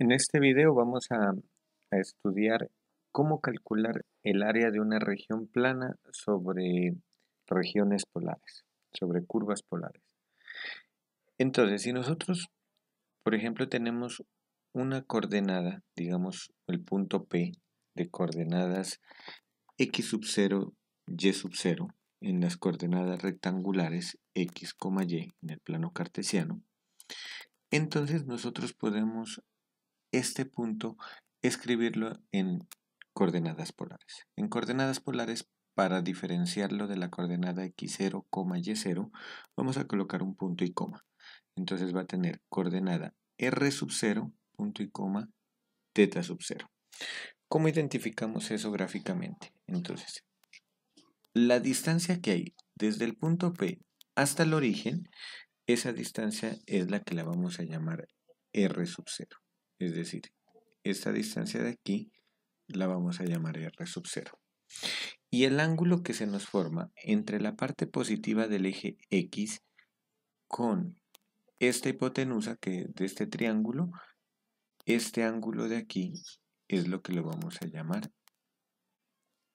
En este video vamos a, estudiar cómo calcular el área de una región plana sobre regiones polares, sobre curvas polares. Entonces, si nosotros, por ejemplo, tenemos una coordenada, digamos el punto P de coordenadas x sub 0, y sub 0, en las coordenadas rectangulares x, y en el plano cartesiano, entonces nosotros podemos este punto, escribirlo en coordenadas polares. En coordenadas polares, para diferenciarlo de la coordenada x0, y0, vamos a colocar un punto y coma. Entonces va a tener coordenada r sub 0, punto y coma, teta sub 0. ¿Cómo identificamos eso gráficamente? Entonces, la distancia que hay desde el punto P hasta el origen, esa distancia es la que la vamos a llamar R sub 0. Es decir, esta distancia de aquí la vamos a llamar R sub 0. Y el ángulo que se nos forma entre la parte positiva del eje X con esta hipotenusa que de este triángulo, este ángulo de aquí es lo que lo vamos a llamar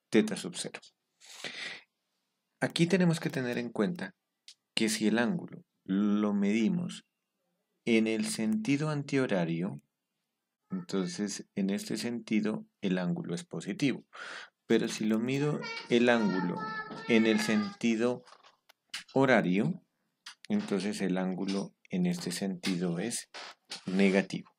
teta sub 0. Aquí tenemos que tener en cuenta que si el ángulo lo medimos en el sentido antihorario, entonces, en este sentido, el ángulo es positivo. Pero si lo mido el ángulo en el sentido horario, entonces el ángulo en este sentido es negativo.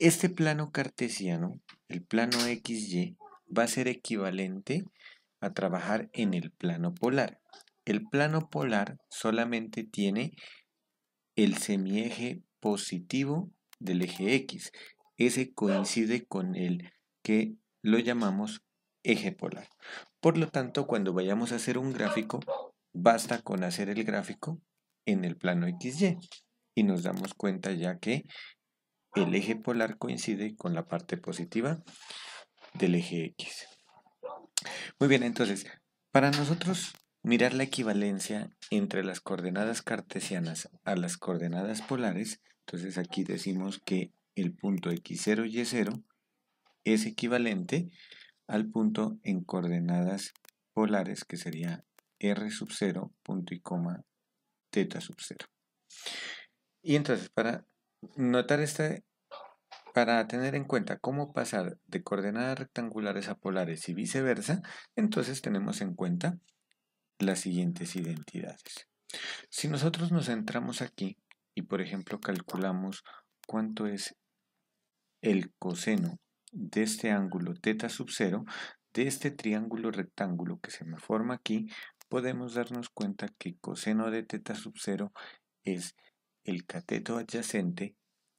Este plano cartesiano, el plano XY, va a ser equivalente a trabajar en el plano polar. El plano polar solamente tiene el semieje positivo del eje X. Ese coincide con el que lo llamamos eje polar. Por lo tanto, cuando vayamos a hacer un gráfico, basta con hacer el gráfico en el plano XY y nos damos cuenta ya que el eje polar coincide con la parte positiva del eje X. Muy bien, entonces, para nosotros mirar la equivalencia entre las coordenadas cartesianas a las coordenadas polares, entonces aquí decimos que el punto x0, y0 es equivalente al punto en coordenadas polares que sería r sub 0, punto y coma teta sub 0. Y entonces para notar este, para tener en cuenta cómo pasar de coordenadas rectangulares a polares y viceversa, entonces tenemos en cuenta las siguientes identidades. Si nosotros nos centramos aquí, y por ejemplo calculamos cuánto es el coseno de este ángulo teta sub 0, de este triángulo rectángulo que se me forma aquí, podemos darnos cuenta que coseno de teta sub 0 es el cateto adyacente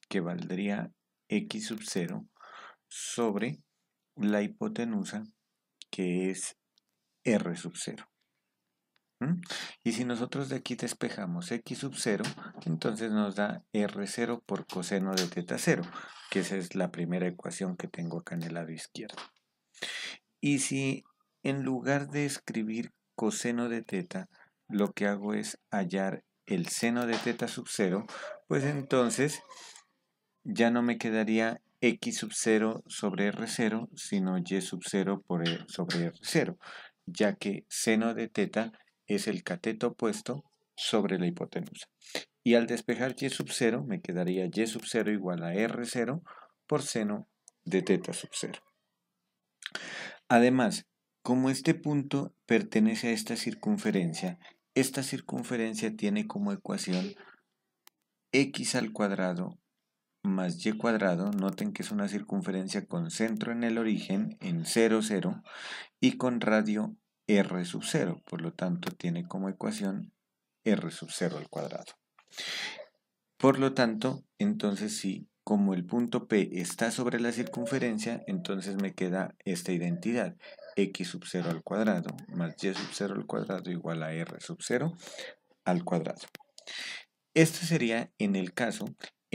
que valdría x sub 0 sobre la hipotenusa que es r sub 0. Y si nosotros de aquí despejamos x sub 0, entonces nos da r0 por coseno de teta 0, que esa es la primera ecuación que tengo acá en el lado izquierdo. Y si en lugar de escribir coseno de teta, lo que hago es hallar el seno de teta sub 0, pues entonces ya no me quedaría x sub 0 sobre r0, sino y sub 0 e, sobre r0, ya que seno de teta es el cateto opuesto sobre la hipotenusa. Y al despejar y sub 0 me quedaría y sub 0 igual a r0 por seno de teta sub 0. Además, como este punto pertenece a esta circunferencia, esta circunferencia tiene como ecuación x al cuadrado más y cuadrado, noten que es una circunferencia con centro en el origen, en 0, 0, y con radio r sub 0, por lo tanto tiene como ecuación r sub 0 al cuadrado. Por lo tanto, entonces si como el punto P está sobre la circunferencia, entonces me queda esta identidad, x sub 0 al cuadrado más y sub 0 al cuadrado igual a r sub 0 al cuadrado. Esto sería en el caso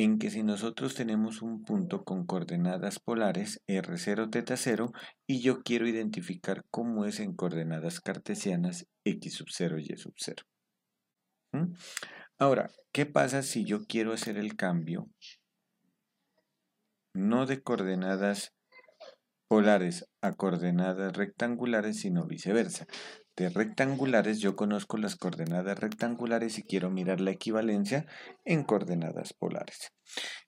en que si nosotros tenemos un punto con coordenadas polares R0, teta 0 y yo quiero identificar cómo es en coordenadas cartesianas x sub 0 y sub 0. ¿Mm? Ahora, ¿qué pasa si yo quiero hacer el cambio no de coordenadas polares a coordenadas rectangulares, sino viceversa? de este, rectangulares, yo conozco las coordenadas rectangulares y quiero mirar la equivalencia en coordenadas polares.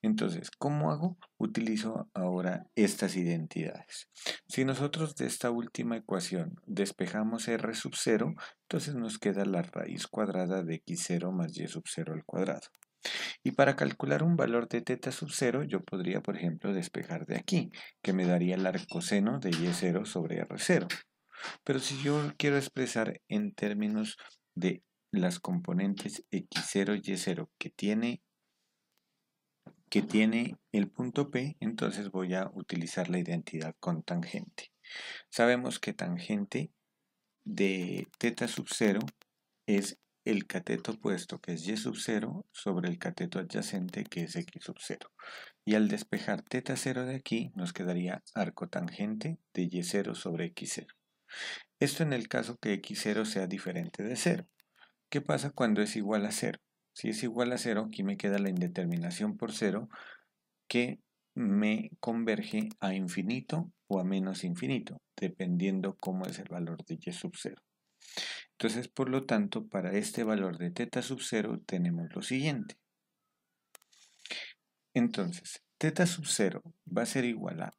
Entonces, ¿cómo hago? Utilizo ahora estas identidades. Si nosotros de esta última ecuación despejamos r sub 0, entonces nos queda la raíz cuadrada de x0 más y sub 0 al cuadrado. Y para calcular un valor de teta sub 0, yo podría, por ejemplo, despejar de aquí, que me daría el arcoseno de y0 sobre r0. Pero si yo quiero expresar en términos de las componentes x0, y0 que tiene, que tiene el punto P, entonces voy a utilizar la identidad con tangente. Sabemos que tangente de teta sub 0 es el cateto opuesto, que es y sub 0, sobre el cateto adyacente, que es x sub 0. Y al despejar teta 0 de aquí, nos quedaría arco tangente de y 0 sobre x 0. Esto en el caso que x0 sea diferente de 0. ¿Qué pasa cuando es igual a 0? Si es igual a 0, aquí me queda la indeterminación por 0 que me converge a infinito o a menos infinito, dependiendo cómo es el valor de y sub 0. Entonces, por lo tanto, para este valor de teta sub 0 tenemos lo siguiente. Entonces, teta sub 0 va a ser igual a,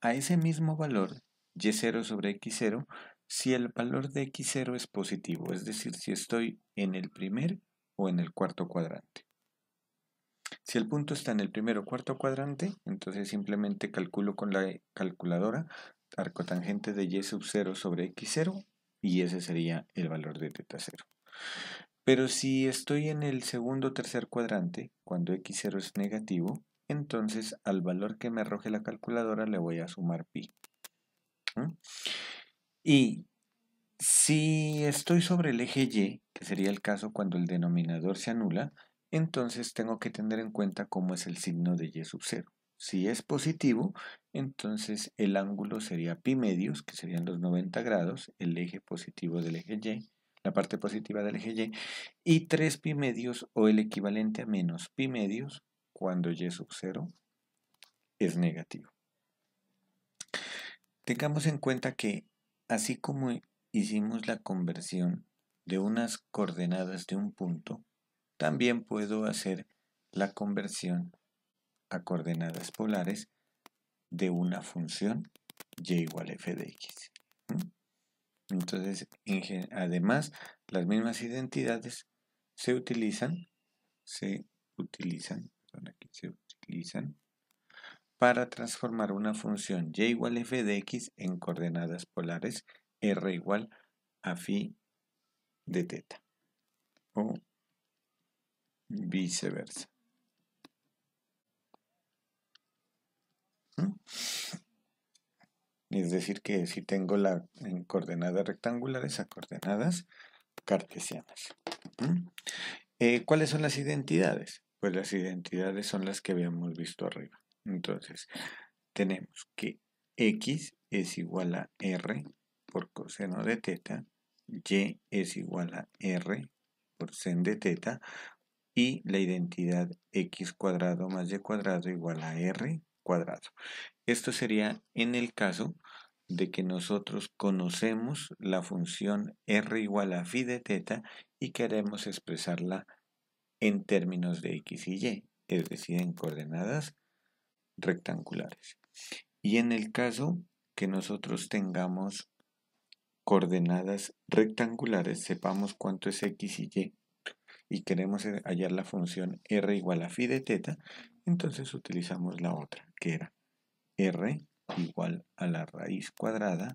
a ese mismo valor y0 sobre x0 si el valor de x0 es positivo, es decir, si estoy en el primer o en el cuarto cuadrante. Si el punto está en el primero o cuarto cuadrante, entonces simplemente calculo con la calculadora arcotangente de y sub 0 sobre x0 y ese sería el valor de teta 0. Pero si estoy en el segundo o tercer cuadrante, cuando x0 es negativo, entonces al valor que me arroje la calculadora le voy a sumar pi. Y si estoy sobre el eje Y, que sería el caso cuando el denominador se anula, entonces tengo que tener en cuenta cómo es el signo de Y sub 0. Si es positivo, entonces el ángulo sería pi medios, que serían los 90 grados, el eje positivo del eje Y, la parte positiva del eje Y, y 3 pi medios o el equivalente a menos pi medios cuando Y sub 0 es negativo. Tengamos en cuenta que, así como hicimos la conversión de unas coordenadas de un punto, también puedo hacer la conversión a coordenadas polares de una función y igual f de x. Entonces, además, las mismas identidades se utilizan, se utilizan, aquí se utilizan para transformar una función y igual f de x en coordenadas polares r igual a phi de teta o viceversa. ¿Mm? Es decir, que si tengo la en coordenadas rectangulares a coordenadas cartesianas. ¿Mm? Eh, ¿Cuáles son las identidades? Pues las identidades son las que habíamos visto arriba. Entonces, tenemos que x es igual a r por coseno de teta, y es igual a r por sen de teta, y la identidad x cuadrado más y cuadrado igual a r cuadrado. Esto sería en el caso de que nosotros conocemos la función r igual a phi de teta y queremos expresarla en términos de x y y, es decir, en coordenadas rectangulares. Y en el caso que nosotros tengamos coordenadas rectangulares, sepamos cuánto es x y y, y queremos hallar la función r igual a phi de teta, entonces utilizamos la otra, que era r igual a la raíz cuadrada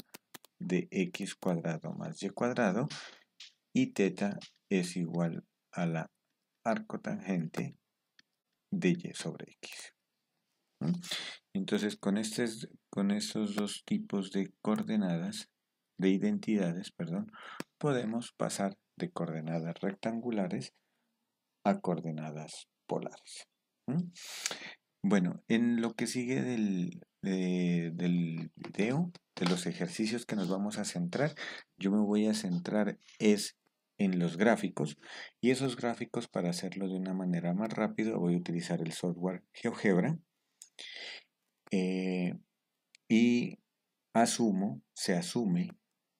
de x cuadrado más y cuadrado, y teta es igual a la arco tangente de y sobre x. Entonces, con, con estos dos tipos de coordenadas, de identidades, perdón, podemos pasar de coordenadas rectangulares a coordenadas polares. Bueno, en lo que sigue del, del video, de los ejercicios que nos vamos a centrar, yo me voy a centrar es en los gráficos y esos gráficos para hacerlo de una manera más rápida voy a utilizar el software GeoGebra eh, y asumo, se asume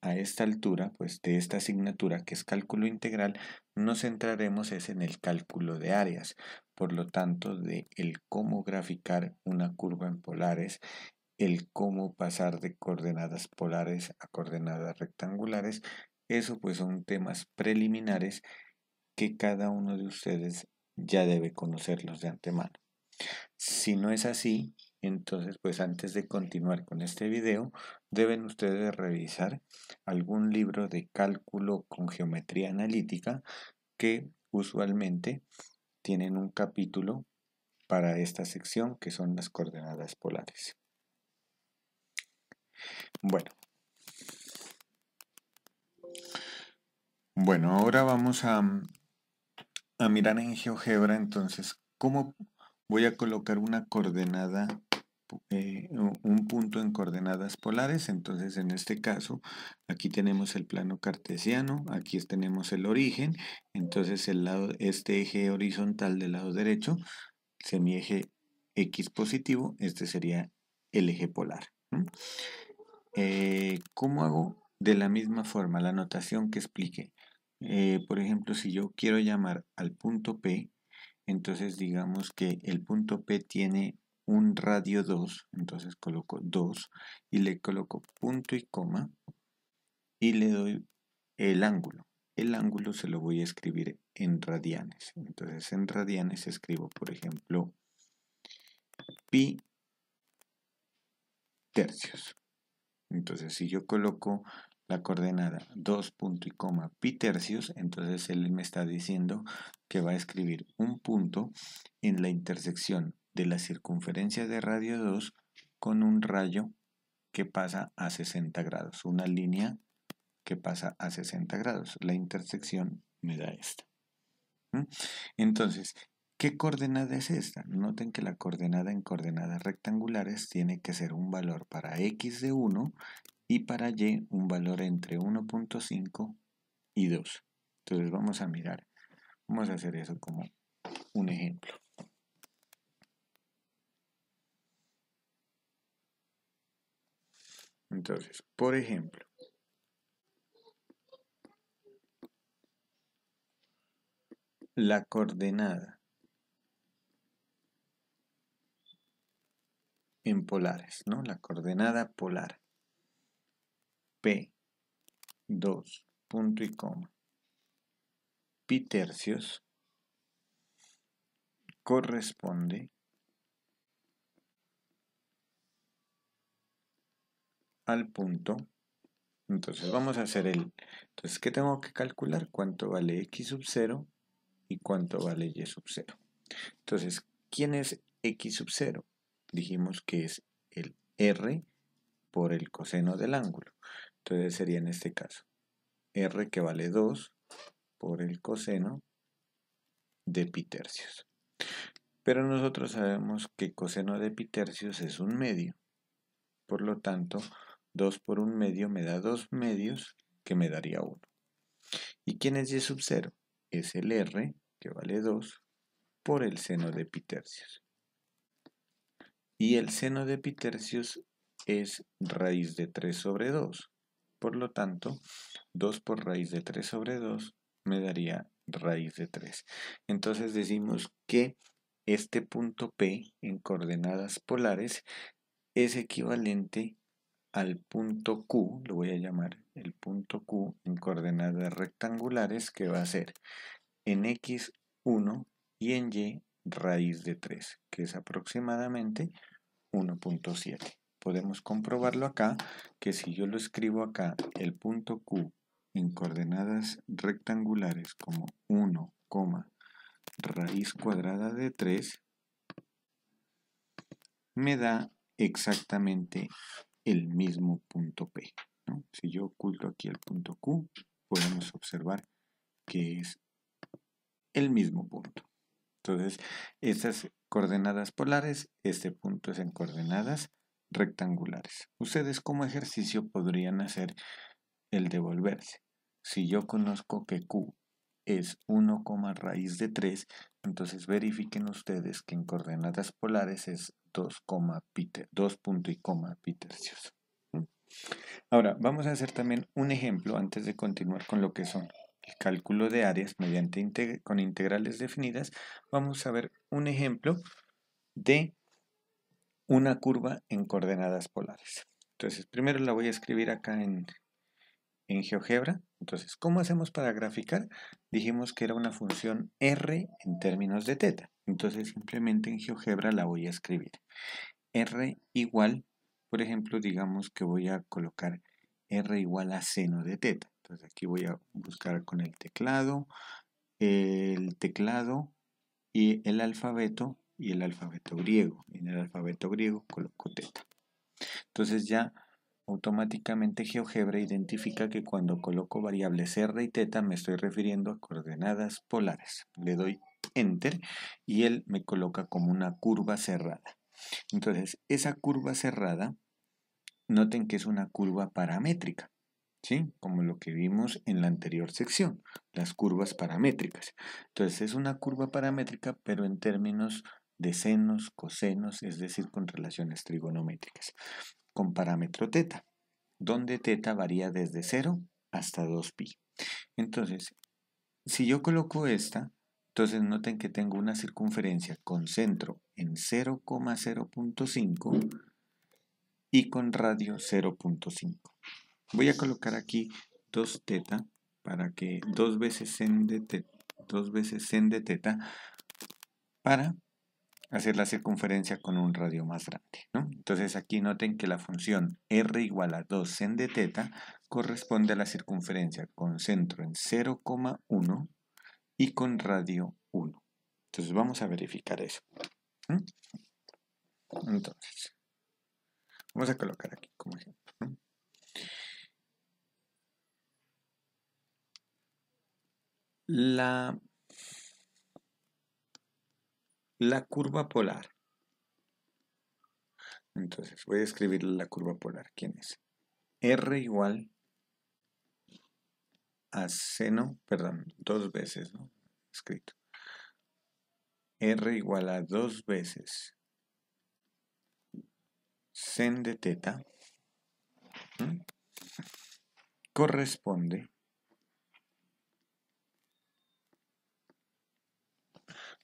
a esta altura, pues de esta asignatura que es cálculo integral, nos centraremos es en el cálculo de áreas, por lo tanto de el cómo graficar una curva en polares, el cómo pasar de coordenadas polares a coordenadas rectangulares, eso pues son temas preliminares que cada uno de ustedes ya debe conocerlos de antemano. Si no es así, entonces pues antes de continuar con este video, deben ustedes revisar algún libro de cálculo con geometría analítica que usualmente tienen un capítulo para esta sección que son las coordenadas polares. Bueno. Bueno, ahora vamos a, a mirar en GeoGebra entonces cómo voy a colocar una coordenada, eh, un punto en coordenadas polares. Entonces, en este caso, aquí tenemos el plano cartesiano, aquí tenemos el origen. Entonces, el lado, este eje horizontal del lado derecho, semieje X positivo, este sería el eje polar. Eh, ¿Cómo hago? De la misma forma, la notación que expliqué. Eh, por ejemplo, si yo quiero llamar al punto P, entonces digamos que el punto P tiene un radio 2, entonces coloco 2 y le coloco punto y coma y le doy el ángulo. El ángulo se lo voy a escribir en radianes. Entonces en radianes escribo, por ejemplo, pi tercios. Entonces si yo coloco la coordenada 2 punto y coma pi tercios, entonces él me está diciendo que va a escribir un punto en la intersección de la circunferencia de radio 2 con un rayo que pasa a 60 grados, una línea que pasa a 60 grados. La intersección me da esta. Entonces, ¿qué coordenada es esta? Noten que la coordenada en coordenadas rectangulares tiene que ser un valor para x de 1 y para y un valor entre 1.5 y 2. Entonces vamos a mirar, vamos a hacer eso como un ejemplo. Entonces, por ejemplo, la coordenada en polares, ¿no? La coordenada polar P, 2, punto y coma, pi tercios corresponde al punto. Entonces vamos a hacer el... Entonces, ¿qué tengo que calcular? ¿Cuánto vale x sub 0 y cuánto vale y sub 0? Entonces, ¿quién es x sub 0? Dijimos que es el r por el coseno del ángulo. Entonces sería en este caso R que vale 2 por el coseno de pi tercios. Pero nosotros sabemos que coseno de pi tercios es un medio. Por lo tanto, 2 por un medio me da 2 medios que me daría 1. ¿Y quién es y sub 0? Es el R, que vale 2, por el seno de pi tercios. Y el seno de pi tercios es raíz de 3 sobre 2. Por lo tanto, 2 por raíz de 3 sobre 2 me daría raíz de 3. Entonces decimos que este punto P en coordenadas polares es equivalente al punto Q, lo voy a llamar el punto Q en coordenadas rectangulares que va a ser en X 1 y en Y raíz de 3, que es aproximadamente 1.7 podemos comprobarlo acá, que si yo lo escribo acá, el punto Q en coordenadas rectangulares como 1, raíz cuadrada de 3, me da exactamente el mismo punto P. Si yo oculto aquí el punto Q, podemos observar que es el mismo punto. Entonces, estas coordenadas polares, este punto es en coordenadas rectangulares. Ustedes como ejercicio podrían hacer el devolverse. Si yo conozco que Q es 1, raíz de 3, entonces verifiquen ustedes que en coordenadas polares es 2, 2 y coma pi tercios. Mm. Ahora, vamos a hacer también un ejemplo antes de continuar con lo que son el cálculo de áreas mediante con integrales definidas. Vamos a ver un ejemplo de una curva en coordenadas polares. Entonces, primero la voy a escribir acá en, GeoGebra. Entonces, ¿cómo hacemos para graficar? Dijimos que era una función R en términos de teta. Entonces, simplemente en GeoGebra la voy a escribir. R igual, por ejemplo, digamos que voy a colocar R igual a seno de teta. Entonces, aquí voy a buscar con el teclado, el teclado y el alfabeto y el alfabeto griego. En el alfabeto griego coloco teta. Entonces ya automáticamente GeoGebra identifica que cuando coloco variables R y teta me estoy refiriendo a coordenadas polares. Le doy Enter y él me coloca como una curva cerrada. Entonces, esa curva cerrada, noten que es una curva paramétrica. ¿Sí? Como lo que vimos en la anterior sección, las curvas paramétricas. Entonces es una curva paramétrica, pero en términos de senos, cosenos, es decir, con relaciones trigonométricas, con parámetro teta, donde teta varía desde 0 hasta 2pi. Entonces, si yo coloco esta, entonces noten que tengo una circunferencia con centro en 0,0.5 y con radio 0.5. Voy a colocar aquí 2 teta para que dos veces sen de teta, dos veces de teta para hacer la circunferencia con un radio más grande. ¿no? Entonces aquí noten que la función r igual a 2 sen de teta corresponde a la circunferencia con centro en 0,1 y con radio 1. Entonces vamos a verificar eso. Entonces, vamos a colocar aquí como ejemplo. La la curva polar. Entonces voy a escribir la curva polar. ¿Quién es? R igual a seno, perdón, dos veces, ¿no? Escrito. R igual a dos veces sen de teta corresponde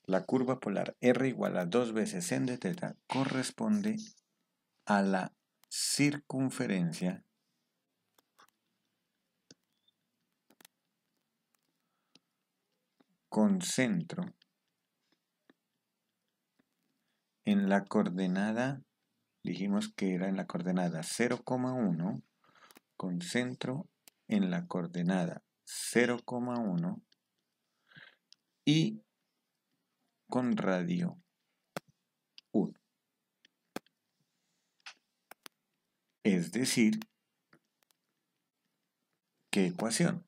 La curva polar R igual a 2 veces n de teta corresponde a la circunferencia con centro en la coordenada, dijimos que era en la coordenada 0,1, con centro en la coordenada 0,1 y con radio 1. Es decir, ¿qué ecuación?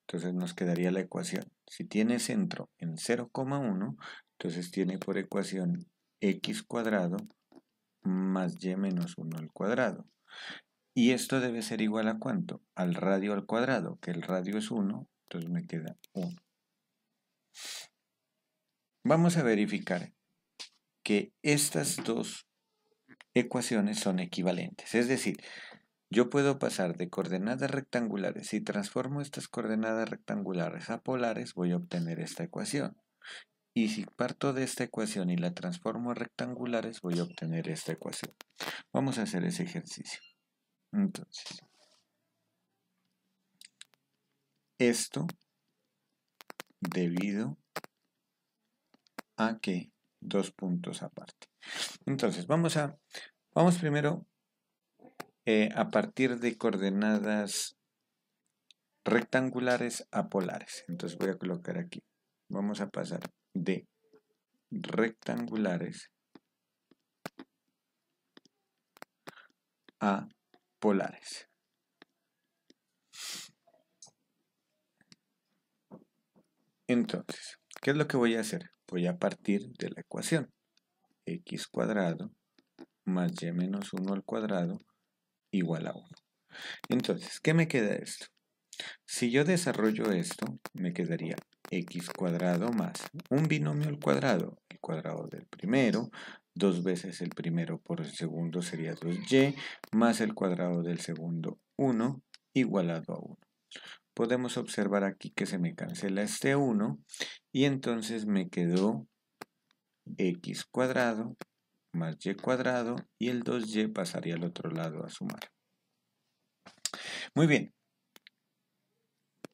Entonces nos quedaría la ecuación. Si tiene centro en 0,1, entonces tiene por ecuación x cuadrado más y menos 1 al cuadrado. Y esto debe ser igual a cuánto? Al radio al cuadrado, que el radio es 1, entonces me queda 1. Vamos a verificar que estas dos ecuaciones son equivalentes. Es decir, yo puedo pasar de coordenadas rectangulares. Si transformo estas coordenadas rectangulares a polares, voy a obtener esta ecuación. Y si parto de esta ecuación y la transformo a rectangulares, voy a obtener esta ecuación. Vamos a hacer ese ejercicio. Entonces, esto debido a que dos puntos aparte. Entonces, vamos a, vamos primero eh, a partir de coordenadas rectangulares a polares. Entonces voy a colocar aquí. Vamos a pasar de rectangulares a polares. Entonces, ¿qué es lo que voy a hacer? voy a partir de la ecuación x cuadrado más y menos 1 al cuadrado igual a 1. Entonces, ¿qué me queda esto? Si yo desarrollo esto, me quedaría x cuadrado más un binomio al cuadrado, el cuadrado del primero, dos veces el primero por el segundo sería 2y, más el cuadrado del segundo 1, igualado a 1 podemos observar aquí que se me cancela este 1 y entonces me quedó x cuadrado más y cuadrado y el 2y pasaría al otro lado a sumar. Muy bien,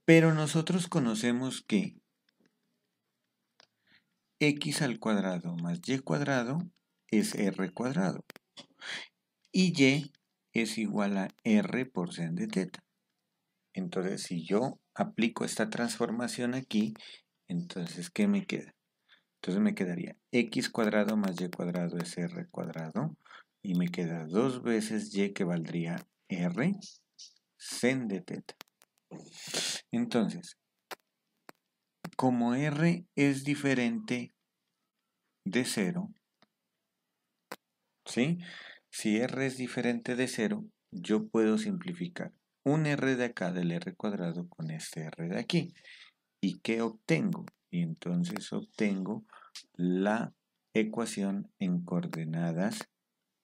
pero nosotros conocemos que x al cuadrado más y cuadrado es r cuadrado y y es igual a r por sen de teta. Entonces, si yo aplico esta transformación aquí, entonces, ¿qué me queda? Entonces me quedaría x cuadrado más y cuadrado es r cuadrado y me queda dos veces y que valdría r sen de teta. Entonces, como r es diferente de 0, ¿sí? Si r es diferente de 0, yo puedo simplificar un r de acá del r cuadrado con este r de aquí. ¿Y qué obtengo? Y entonces obtengo la ecuación en coordenadas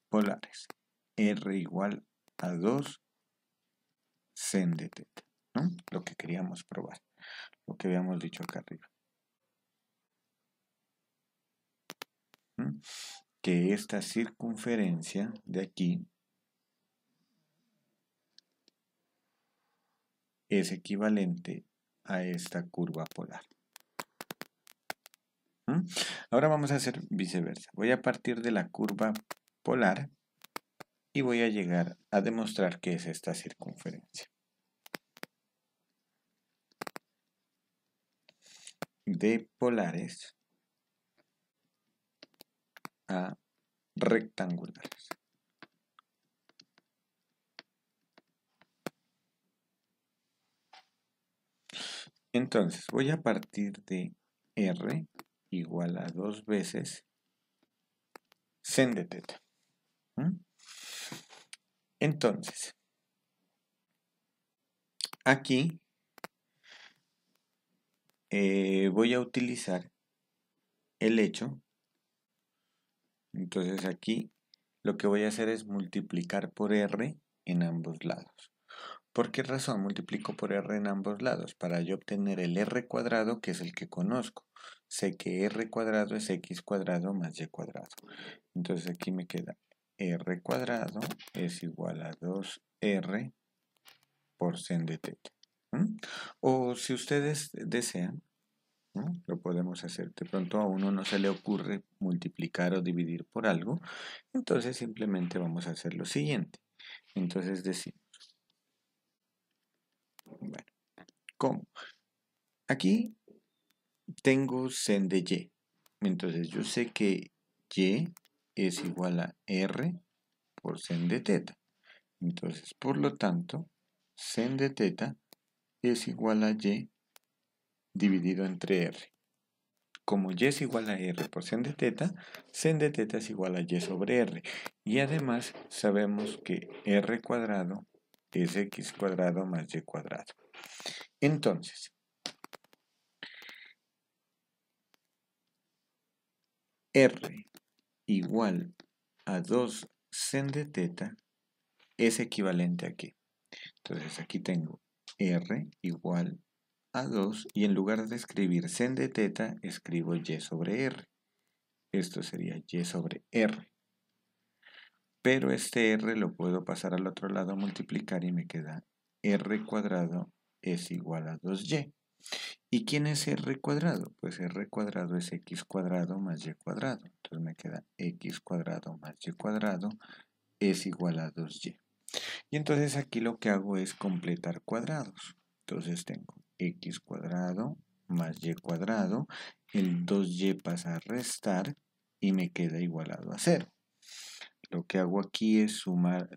polares. r igual a 2 sen de teta. Lo que queríamos probar. Lo que habíamos dicho acá arriba. ¿Mm? Que esta circunferencia de aquí es equivalente a esta curva polar. ¿Mm? Ahora vamos a hacer viceversa. Voy a partir de la curva polar y voy a llegar a demostrar que es esta circunferencia. De polares a rectangulares. Entonces voy a partir de R igual a dos veces sen de teta. Entonces, aquí eh, voy a utilizar el hecho. Entonces aquí lo que voy a hacer es multiplicar por R en ambos lados. ¿Por qué razón multiplico por r en ambos lados? Para yo obtener el r cuadrado, que es el que conozco. Sé que r cuadrado es x cuadrado más y cuadrado. Entonces aquí me queda r cuadrado es igual a 2r por sen de t. O si ustedes desean, lo podemos hacer. De pronto a uno no se le ocurre multiplicar o dividir por algo. Entonces simplemente vamos a hacer lo siguiente. Entonces decimos bueno, ¿cómo? Aquí tengo sen de y. Entonces yo sé que y es igual a r por sen de teta. Entonces, por lo tanto, sen de teta es igual a y dividido entre r. Como y es igual a r por sen de teta, sen de teta es igual a y sobre r. Y además sabemos que r cuadrado es x cuadrado más y cuadrado. Entonces, r igual a 2 sen de teta es equivalente a qué. Entonces aquí tengo r igual a 2 y en lugar de escribir sen de teta escribo y sobre r. Esto sería y sobre r pero este r lo puedo pasar al otro lado, multiplicar y me queda r cuadrado es igual a 2y. ¿Y quién es r cuadrado? Pues r cuadrado es x cuadrado más y cuadrado. Entonces me queda x cuadrado más y cuadrado es igual a 2y. Y entonces aquí lo que hago es completar cuadrados. Entonces tengo x cuadrado más y cuadrado. El 2y pasa a restar y me queda igualado a 0. Lo que hago aquí es sumar,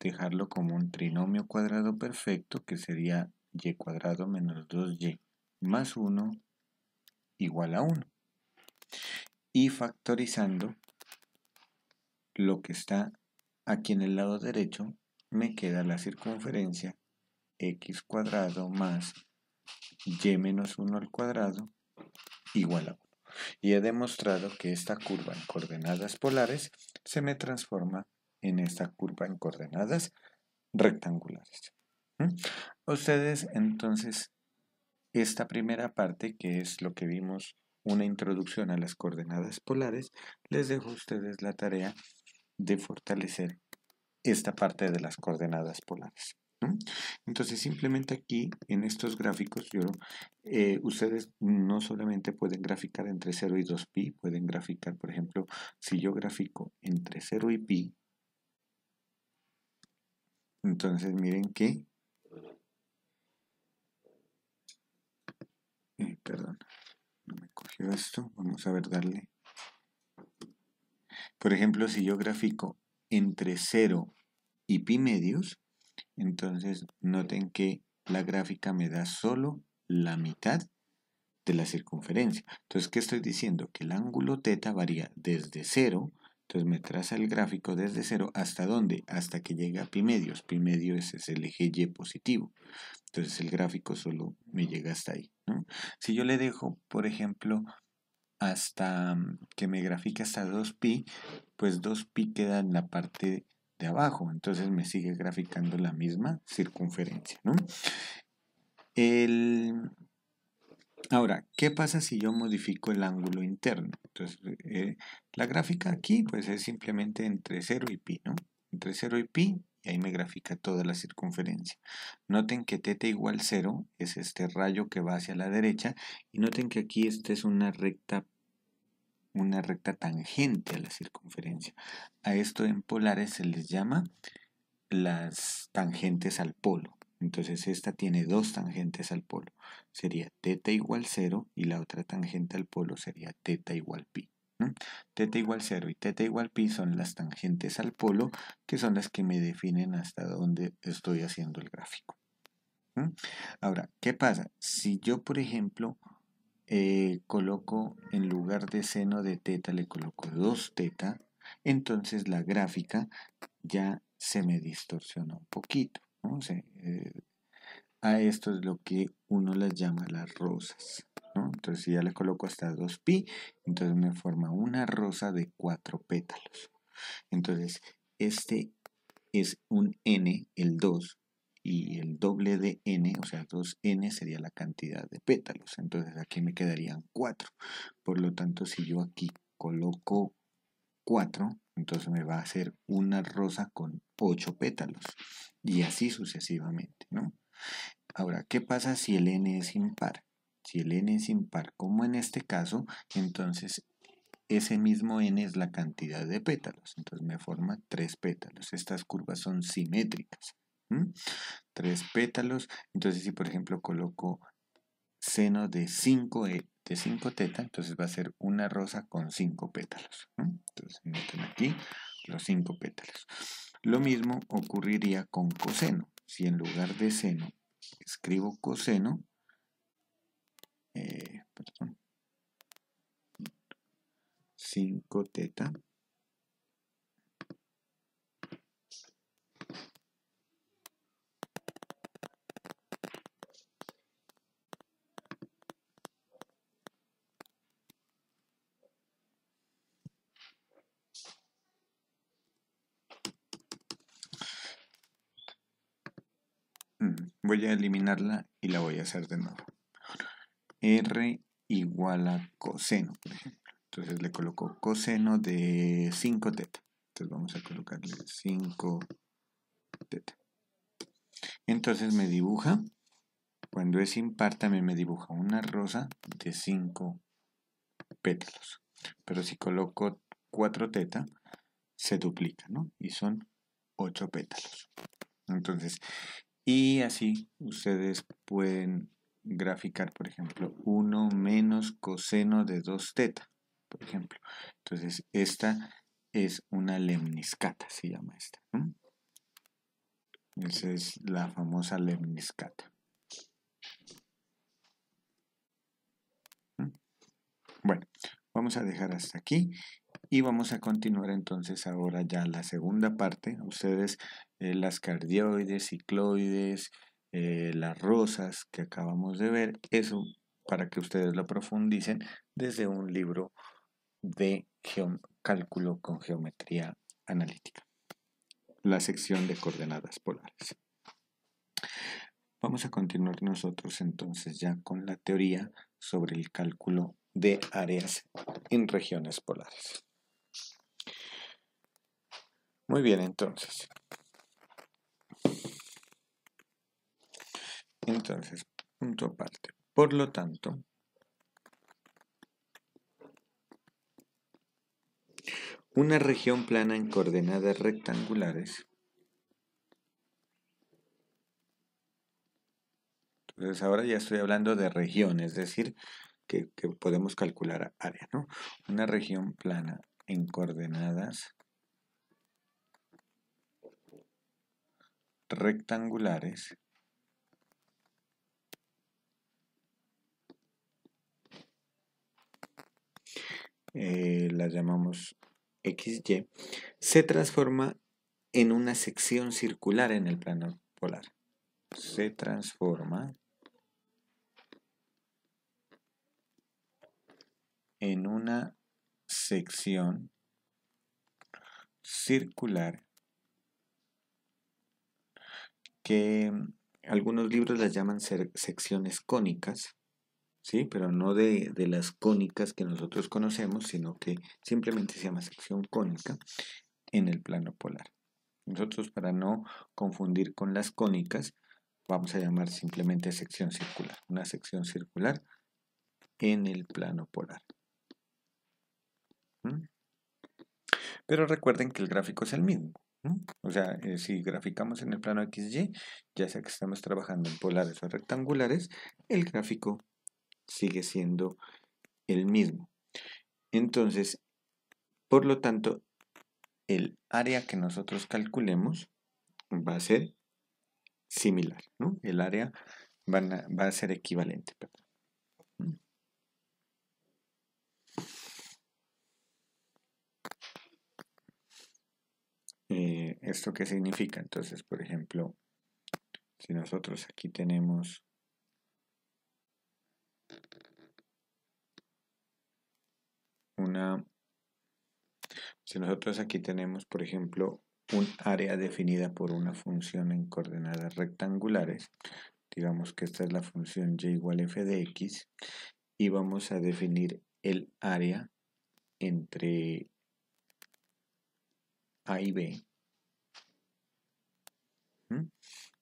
dejarlo como un trinomio cuadrado perfecto, que sería y cuadrado menos 2y más 1 igual a 1. Y factorizando lo que está aquí en el lado derecho, me queda la circunferencia x cuadrado más y menos 1 al cuadrado igual a 1 y he demostrado que esta curva en coordenadas polares se me transforma en esta curva en coordenadas rectangulares. Ustedes entonces, esta primera parte que es lo que vimos, una introducción a las coordenadas polares, les dejo a ustedes la tarea de fortalecer esta parte de las coordenadas polares. Entonces simplemente aquí en estos gráficos eh, ustedes no solamente pueden graficar entre 0 y 2pi, pueden graficar por ejemplo si yo grafico entre 0 y pi, entonces miren que eh, perdón, no me cogió esto, vamos a ver darle por ejemplo si yo grafico entre 0 y pi medios entonces, noten que la gráfica me da solo la mitad de la circunferencia. Entonces, ¿qué estoy diciendo? Que el ángulo θ varía desde cero. entonces me traza el gráfico desde cero. hasta dónde? Hasta que llega a pi medios. Pi medios es el eje y positivo. Entonces el gráfico solo me llega hasta ahí. Si yo le dejo, por ejemplo, hasta mm, que me grafique hasta 2pi, pues 2pi queda en la parte de abajo. Entonces me sigue graficando la misma circunferencia, ¿no? El... Ahora, ¿qué pasa si yo modifico el ángulo interno? Entonces, eh, la gráfica aquí pues es simplemente entre 0 y pi, ¿no? Entre 0 y pi, y ahí me grafica toda la circunferencia. Noten que teta igual 0 es este rayo que va hacia la derecha, y noten que aquí esta es una recta una recta tangente a la circunferencia. A esto en polares se les llama las tangentes al polo. Entonces esta tiene dos tangentes al polo. Sería teta igual 0 y la otra tangente al polo sería teta igual pi. Teta igual 0 y teta igual pi son las tangentes al polo que son las que me definen hasta dónde estoy haciendo el gráfico. Ahora, ¿qué pasa? Si yo, por ejemplo, eh, coloco en lugar de seno de teta, le coloco 2 teta, entonces la gráfica ya se me distorsiona un poquito. Eh, a esto es lo que uno las llama las rosas. Entonces si ya le coloco hasta 2pi, entonces me forma una rosa de 4 pétalos. Entonces este es un n, el 2, y el doble de n, o sea, 2n sería la cantidad de pétalos. Entonces aquí me quedarían 4. Por lo tanto, si yo aquí coloco 4, entonces me va a hacer una rosa con 8 pétalos. Y así sucesivamente, ¿no? Ahora, ¿qué pasa si el n es impar? Si el n es impar, como en este caso, entonces ese mismo n es la cantidad de pétalos. Entonces me forma 3 pétalos. Estas curvas son simétricas. Tres pétalos. Entonces, si por ejemplo coloco seno de 5 eh, de 5 teta, entonces va a ser una rosa con 5 pétalos. Entonces, meten aquí los 5 pétalos. Lo mismo ocurriría con coseno. Si en lugar de seno escribo coseno, 5 eh, teta, Voy a eliminarla y la voy a hacer de nuevo. R igual a coseno, Entonces le coloco coseno de 5 teta. Entonces vamos a colocarle 5 teta. Entonces me dibuja, cuando es impar también me dibuja una rosa de 5 pétalos. Pero si coloco 4 teta, se duplica, ¿no? Y son 8 pétalos. Entonces, y así ustedes pueden graficar, por ejemplo, 1 menos coseno de 2 teta, por ejemplo. Entonces, esta es una lemniscata, se llama esta. Esa es la famosa lemniscata. Bueno, vamos a dejar hasta aquí y vamos a continuar entonces ahora ya la segunda parte. Ustedes, eh, las cardioides, cicloides, eh, las rosas que acabamos de ver, eso para que ustedes lo profundicen desde un libro de cálculo con geometría analítica, la sección de coordenadas polares. Vamos a continuar nosotros entonces ya con la teoría sobre el cálculo de áreas en regiones polares. Muy bien, entonces. Entonces, punto aparte. Por lo tanto, una región plana en coordenadas rectangulares. Entonces ahora ya estoy hablando de región, es decir, que, que podemos calcular área, ¿no? Una región plana en coordenadas rectangulares eh, la llamamos XY, se transforma en una sección circular en el plano polar. Se transforma en una sección circular que algunos libros las llaman secciones cónicas, ¿sí? pero no de, las cónicas que nosotros conocemos, sino que simplemente se llama sección cónica en el plano polar. Nosotros para no confundir con las cónicas, vamos a llamar simplemente sección circular, una sección circular en el plano polar. ¿Mm? Pero recuerden que el gráfico es el mismo, o sea, eh, si graficamos en el plano XY, ya sea que estamos trabajando en polares o rectangulares, el gráfico sigue siendo el mismo. Entonces, por lo tanto, el área que nosotros calculemos va a ser similar, ¿no? El área va a ser equivalente. ¿Esto qué significa? Entonces, por ejemplo, si nosotros aquí tenemos una... Si nosotros aquí tenemos, por ejemplo, un área definida por una función en coordenadas rectangulares, digamos que esta es la función y igual f de x, y vamos a definir el área entre a y b,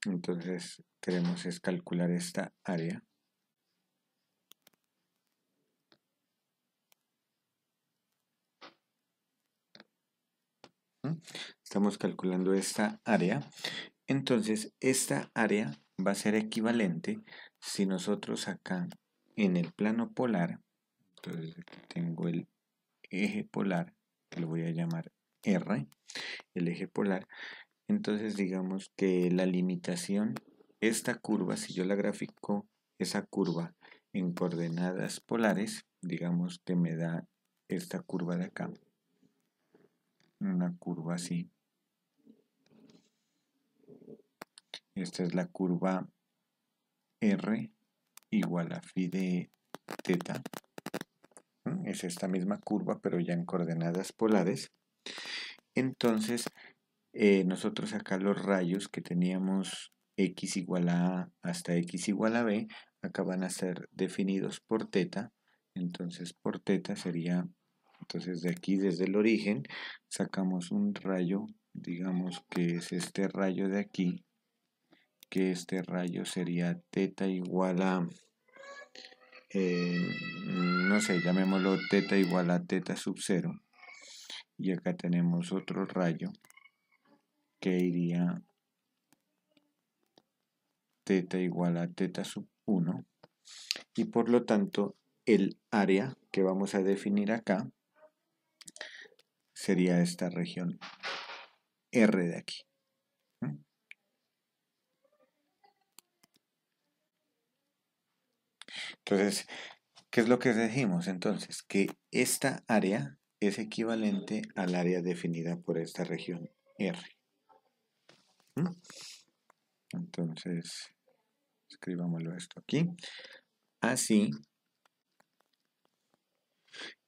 Entonces queremos es calcular esta área. Estamos calculando esta área. Entonces, esta área va a ser equivalente si nosotros acá en el plano polar, entonces tengo el eje polar, que lo voy a llamar R, el eje polar, entonces digamos que la limitación, esta curva, si yo la grafico, esa curva en coordenadas polares, digamos que me da esta curva de acá. Una curva así. Esta es la curva R igual a phi de teta. Es esta misma curva, pero ya en coordenadas polares. Entonces, eh, nosotros acá los rayos que teníamos x igual a a hasta x igual a b, acá van a ser definidos por teta, entonces por teta sería, entonces de aquí desde el origen sacamos un rayo, digamos que es este rayo de aquí, que este rayo sería teta igual a, eh, no sé, llamémoslo teta igual a teta sub 0, y acá tenemos otro rayo que iría teta igual a teta sub 1 y por lo tanto el área que vamos a definir acá sería esta región R de aquí. Entonces, ¿qué es lo que decimos? Entonces, que esta área es equivalente al área definida por esta región R. Entonces, escribámoslo esto aquí. Así,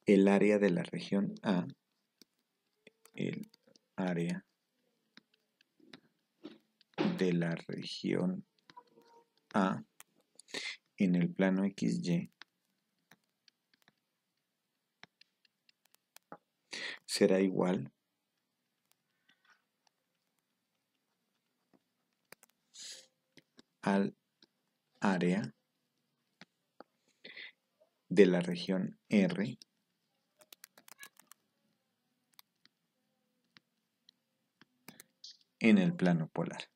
el área de la región A, el área de la región A en el plano XY será igual área de la región R en el plano polar.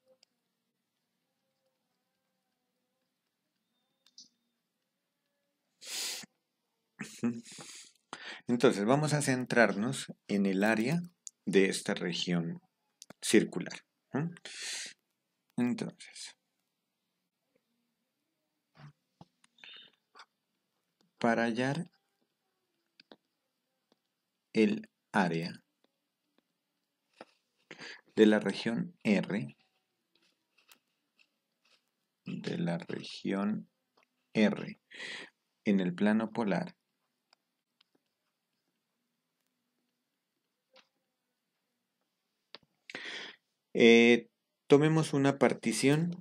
Entonces vamos a centrarnos en el área de esta región circular. Entonces, para hallar el área de la región R de la región R en el plano polar eh, tomemos una partición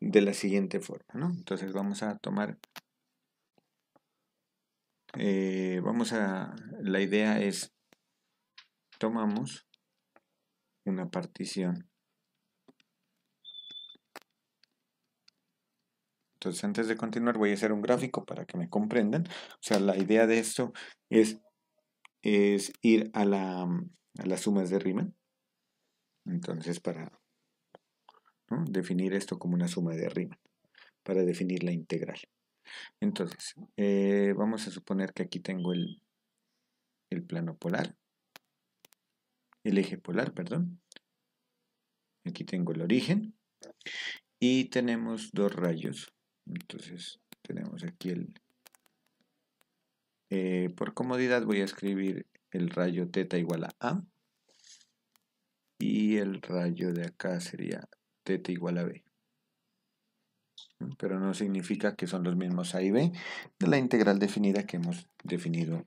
de la siguiente forma, ¿no? Entonces vamos a tomar eh, vamos a, la idea es, tomamos una partición. Entonces, antes de continuar, voy a hacer un gráfico para que me comprendan. O sea, la idea de esto es, es ir a, la, a las sumas de Riemann. Entonces, para definir esto como una suma de Riemann, para definir la integral. Entonces, eh, vamos a suponer que aquí tengo el, plano polar, el eje polar, perdón. Aquí tengo el origen y tenemos dos rayos. Entonces, tenemos aquí el... Eh, por comodidad voy a escribir el rayo teta igual a A y el rayo de acá sería teta igual a B pero no significa que son los mismos a y b de la integral definida que hemos definido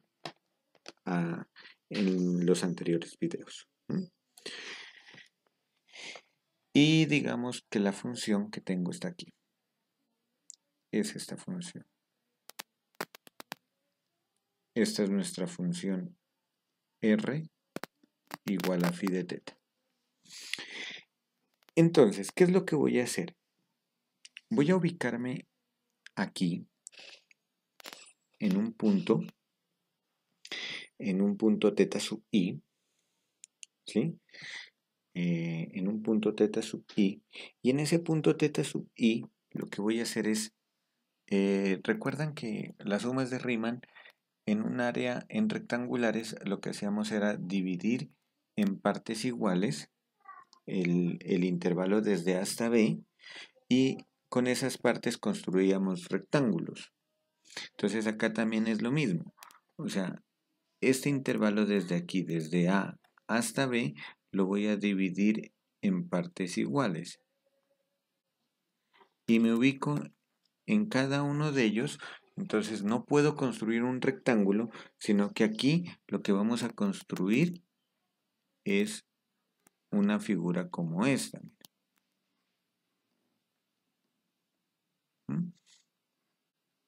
ah, en los anteriores videos. Y digamos que la función que tengo está aquí. Es esta función. Esta es nuestra función r igual a fi de teta. Entonces, ¿qué es lo que voy a hacer? Voy a ubicarme aquí en un punto, en un punto teta sub i, ¿sí? Eh, en un punto teta sub i, y en ese punto teta sub i lo que voy a hacer es, eh, recuerdan que las sumas de Riemann en un área en rectangulares lo que hacíamos era dividir en partes iguales el, el intervalo desde hasta b y con esas partes construíamos rectángulos. Entonces acá también es lo mismo. O sea, este intervalo desde aquí, desde A hasta B, lo voy a dividir en partes iguales. Y me ubico en cada uno de ellos. Entonces no puedo construir un rectángulo, sino que aquí lo que vamos a construir es una figura como esta.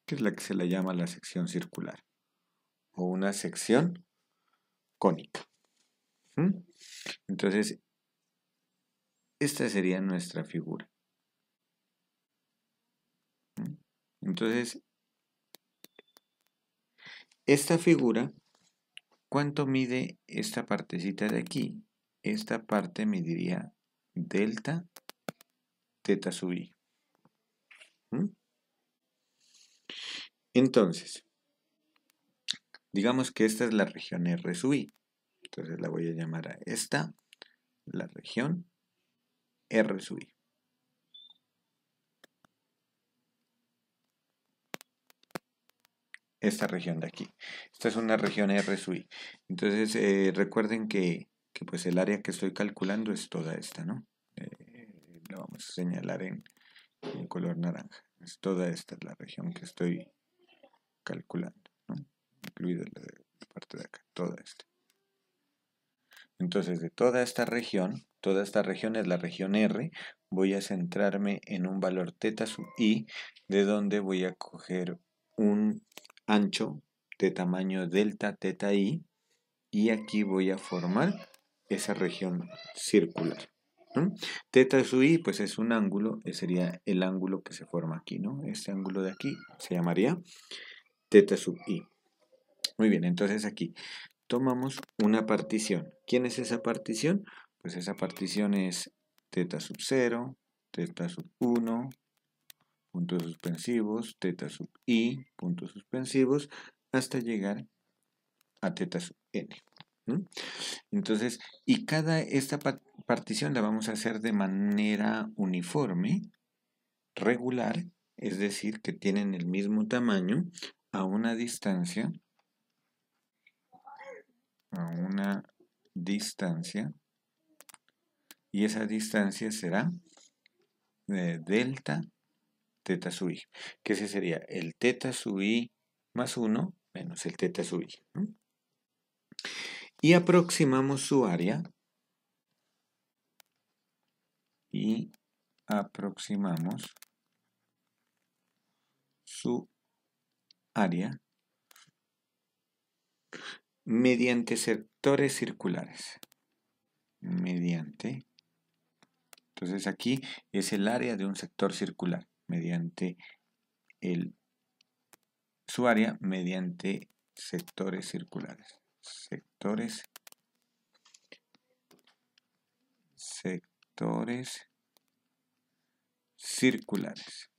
que es la que se la llama la sección circular, o una sección cónica. Entonces, esta sería nuestra figura. Entonces, esta figura, ¿cuánto mide esta partecita de aquí? Esta parte mediría delta teta sub i. Entonces, digamos que esta es la región R sub I. Entonces la voy a llamar a esta, la región R sub I. Esta región de aquí. Esta es una región R sub I. Entonces eh, recuerden que, pues el área que estoy calculando es toda esta, ¿no? Eh, lo vamos a señalar en, en color naranja. Es toda esta es la región que estoy calculando, ¿no? incluida la parte de acá, toda esta. Entonces, de toda esta región, toda esta región es la región R, voy a centrarme en un valor θ sub i, de donde voy a coger un ancho de tamaño delta θ i, y aquí voy a formar esa región circular. θ Teta sub i, pues es un ángulo, eh, sería el ángulo que se forma aquí, ¿no? Este ángulo de aquí se llamaría teta sub i. Muy bien, entonces aquí tomamos una partición. ¿Quién es esa partición? Pues esa partición es teta sub 0, teta sub 1, puntos suspensivos, teta sub i, puntos suspensivos, hasta llegar a teta sub n. Entonces, y cada esta partición la vamos a hacer de manera uniforme, regular, es decir, que tienen el mismo tamaño a una distancia, a una distancia, y esa distancia será delta teta sub i, que ese sería el teta sub i más 1 menos el teta sub i. Y aproximamos su área y aproximamos su área mediante sectores circulares. Mediante. Entonces aquí es el área de un sector circular. Mediante el, su área, mediante sectores circulares. Sectores. Sectores circulares.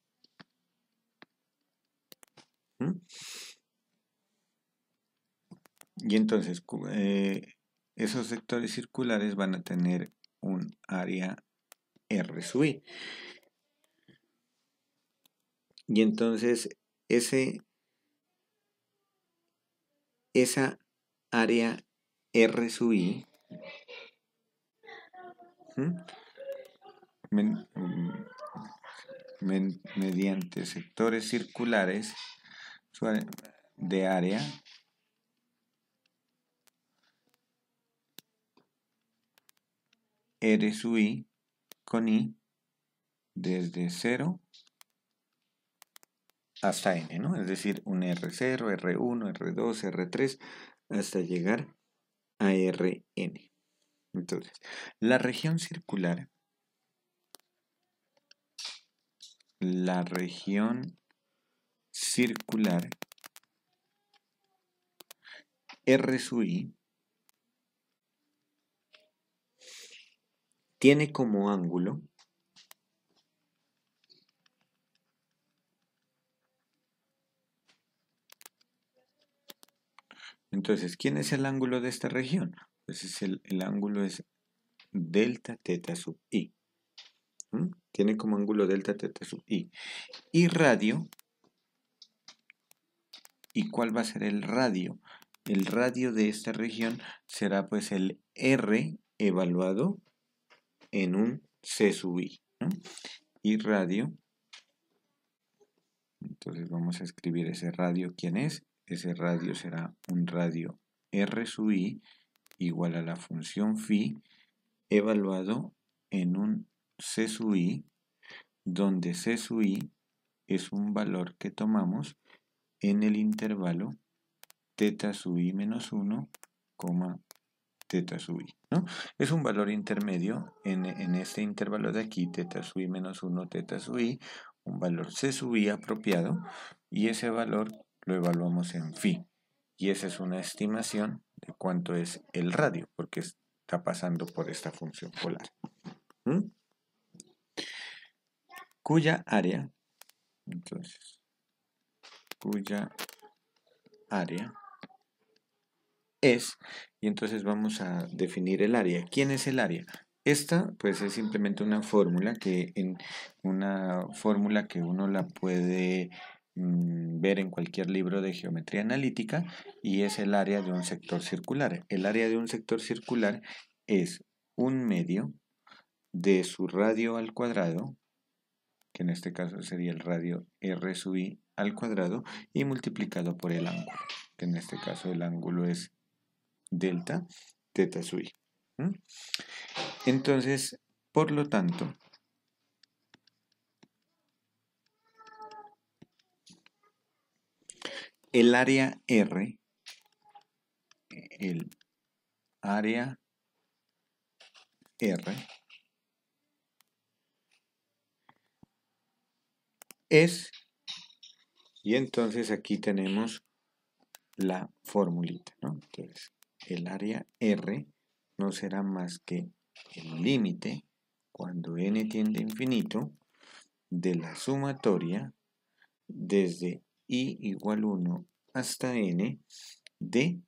Y entonces, eh, esos sectores circulares van a tener un área R sub I. Y entonces, ese, esa área R sub I mm, mediante sectores circulares de área R sub i con i desde 0 hasta n, ¿no? Es decir, un R0, R1, R2, R3 hasta llegar a Rn. Entonces, la región circular la región circular R sub I tiene como ángulo Entonces, ¿quién es el ángulo de esta región? Pues es el, ángulo es delta teta sub i. Tiene como ángulo delta teta sub i. Y radio y cuál va a ser el radio. El radio de esta región será pues el R evaluado en un C sub I. Y radio, entonces vamos a escribir ese radio, ¿quién es? Ese radio será un radio R sub I igual a la función phi evaluado en un C sub I, donde C sub I es un valor que tomamos en el intervalo teta sub i menos 1, teta sub i. ¿no? Es un valor intermedio en, este intervalo de aquí, teta sub i menos 1, teta sub i, un valor c sub i apropiado, y ese valor lo evaluamos en phi. Y esa es una estimación de cuánto es el radio, porque está pasando por esta función polar. Cuya área, entonces, cuya área es, y entonces vamos a definir el área. ¿Quién es el área? Esta pues es simplemente una fórmula que en una fórmula que uno la puede mm, ver en cualquier libro de geometría analítica y es el área de un sector circular. El área de un sector circular es un medio de su radio al cuadrado, que en este caso sería el radio R sub i al cuadrado y multiplicado por el ángulo, que en este caso el ángulo es delta teta sub i. Entonces, por lo tanto, el área R, el área R, es y entonces aquí tenemos la formulita, ¿no? el área R no será más que el límite cuando n tiende a infinito de la sumatoria desde i igual 1 hasta n de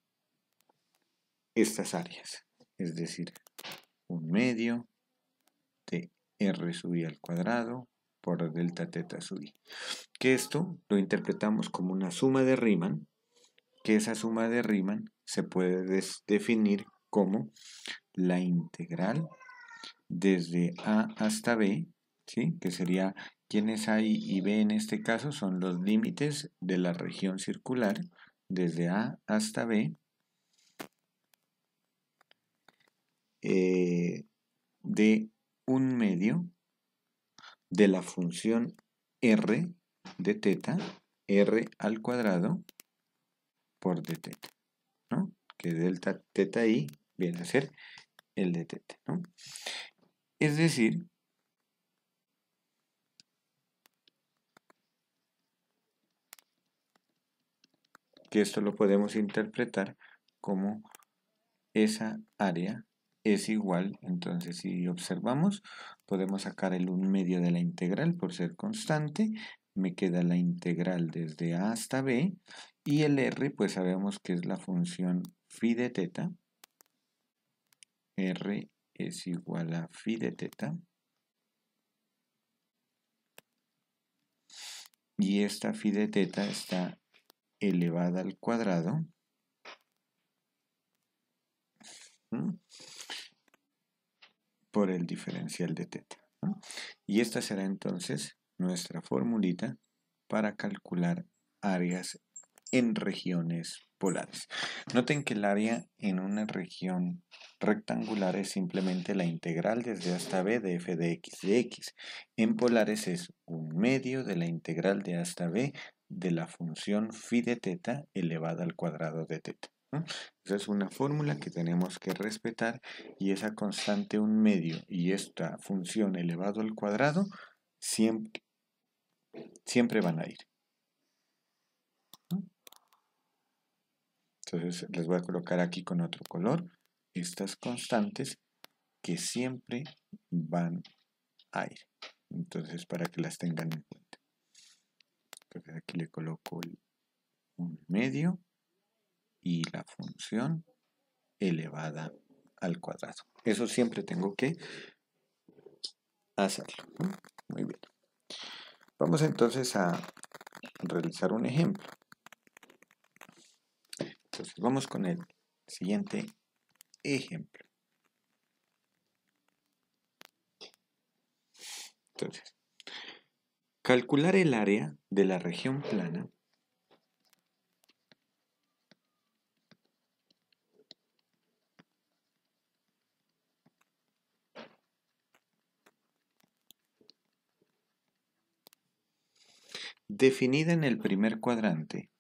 estas áreas, es decir, un medio de r subí al cuadrado por delta teta sub i. Que esto lo interpretamos como una suma de Riemann, que esa suma de Riemann se puede definir como la integral desde A hasta B, ¿sí? que sería quienes hay y B en este caso son los límites de la región circular desde A hasta B eh, de un medio de la función r de teta, r al cuadrado por d ¿no? Que delta teta i viene a ser el de teta, ¿no? Es decir, que esto lo podemos interpretar como esa área es igual, entonces si observamos, Podemos sacar el 1 medio de la integral por ser constante. Me queda la integral desde a hasta b. Y el r, pues sabemos que es la función phi de teta. r es igual a phi de teta. Y esta phi de teta está elevada al cuadrado. ¿Mm? por el diferencial de teta. Y esta será entonces nuestra formulita para calcular áreas en regiones polares. Noten que el área en una región rectangular es simplemente la integral desde hasta B de f de x de x. En polares es un medio de la integral de hasta B de la función phi de teta elevada al cuadrado de teta. Esa es una fórmula que tenemos que respetar y esa constante un medio y esta función elevado al cuadrado siempre, siempre van a ir. Entonces les voy a colocar aquí con otro color estas constantes que siempre van a ir. Entonces para que las tengan en cuenta. aquí le coloco el, un medio y la función elevada al cuadrado. Eso siempre tengo que hacerlo. Muy bien. Vamos entonces a realizar un ejemplo. Entonces vamos con el siguiente ejemplo. Entonces, calcular el área de la región plana definida en el primer cuadrante.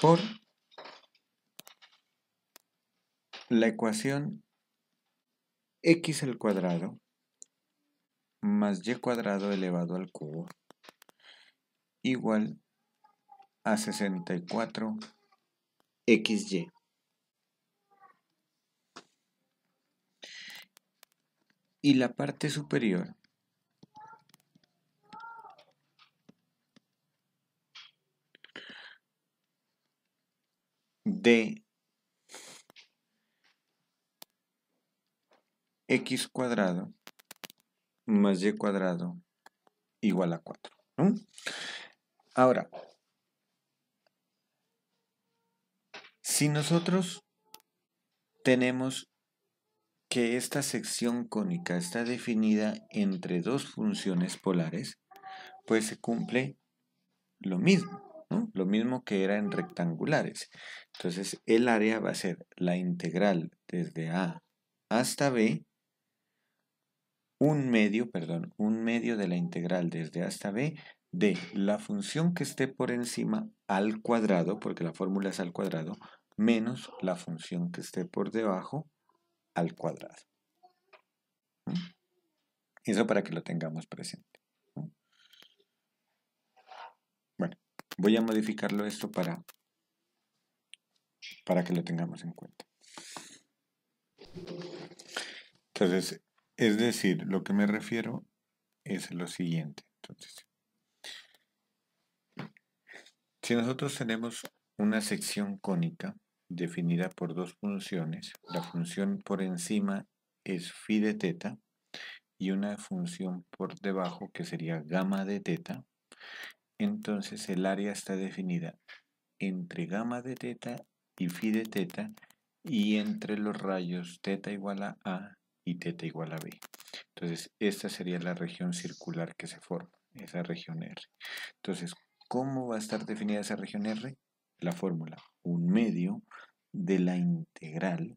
por la ecuación x al cuadrado más y cuadrado elevado al cubo igual a 64 XY. Y la parte superior de x cuadrado más y cuadrado igual a 4. ¿no? Ahora, Si nosotros tenemos que esta sección cónica está definida entre dos funciones polares, pues se cumple lo mismo, lo mismo que era en rectangulares. Entonces el área va a ser la integral desde A hasta B, un medio, perdón, un medio de la integral desde A hasta B de la función que esté por encima al cuadrado, porque la fórmula es al cuadrado, menos la función que esté por debajo al cuadrado. Eso para que lo tengamos presente. Bueno, voy a modificarlo esto para, para que lo tengamos en cuenta. Entonces, es decir, lo que me refiero es lo siguiente. Entonces, si nosotros tenemos una sección cónica, definida por dos funciones. La función por encima es phi de teta y una función por debajo que sería gamma de teta. Entonces el área está definida entre gamma de teta y phi de teta y entre los rayos teta igual a A y teta igual a B. Entonces esta sería la región circular que se forma, esa región R. Entonces, ¿cómo va a estar definida esa región R? la fórmula, un medio de la integral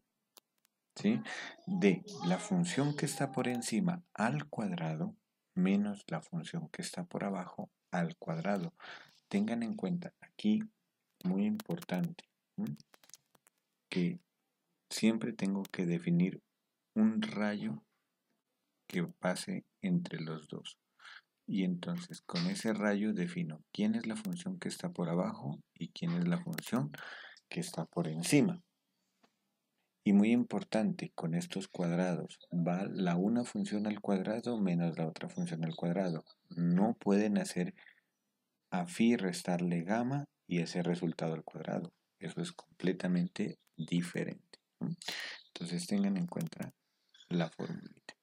de la función que está por encima al cuadrado menos la función que está por abajo al cuadrado. Tengan en cuenta aquí, muy importante, que siempre tengo que definir un rayo que pase entre los dos y entonces con ese rayo defino quién es la función que está por abajo y quién es la función que está por encima. Y muy importante, con estos cuadrados, va la una función al cuadrado menos la otra función al cuadrado. No pueden hacer a phi restarle gamma y ese resultado al cuadrado. Eso es completamente diferente. Entonces tengan en cuenta la formulita.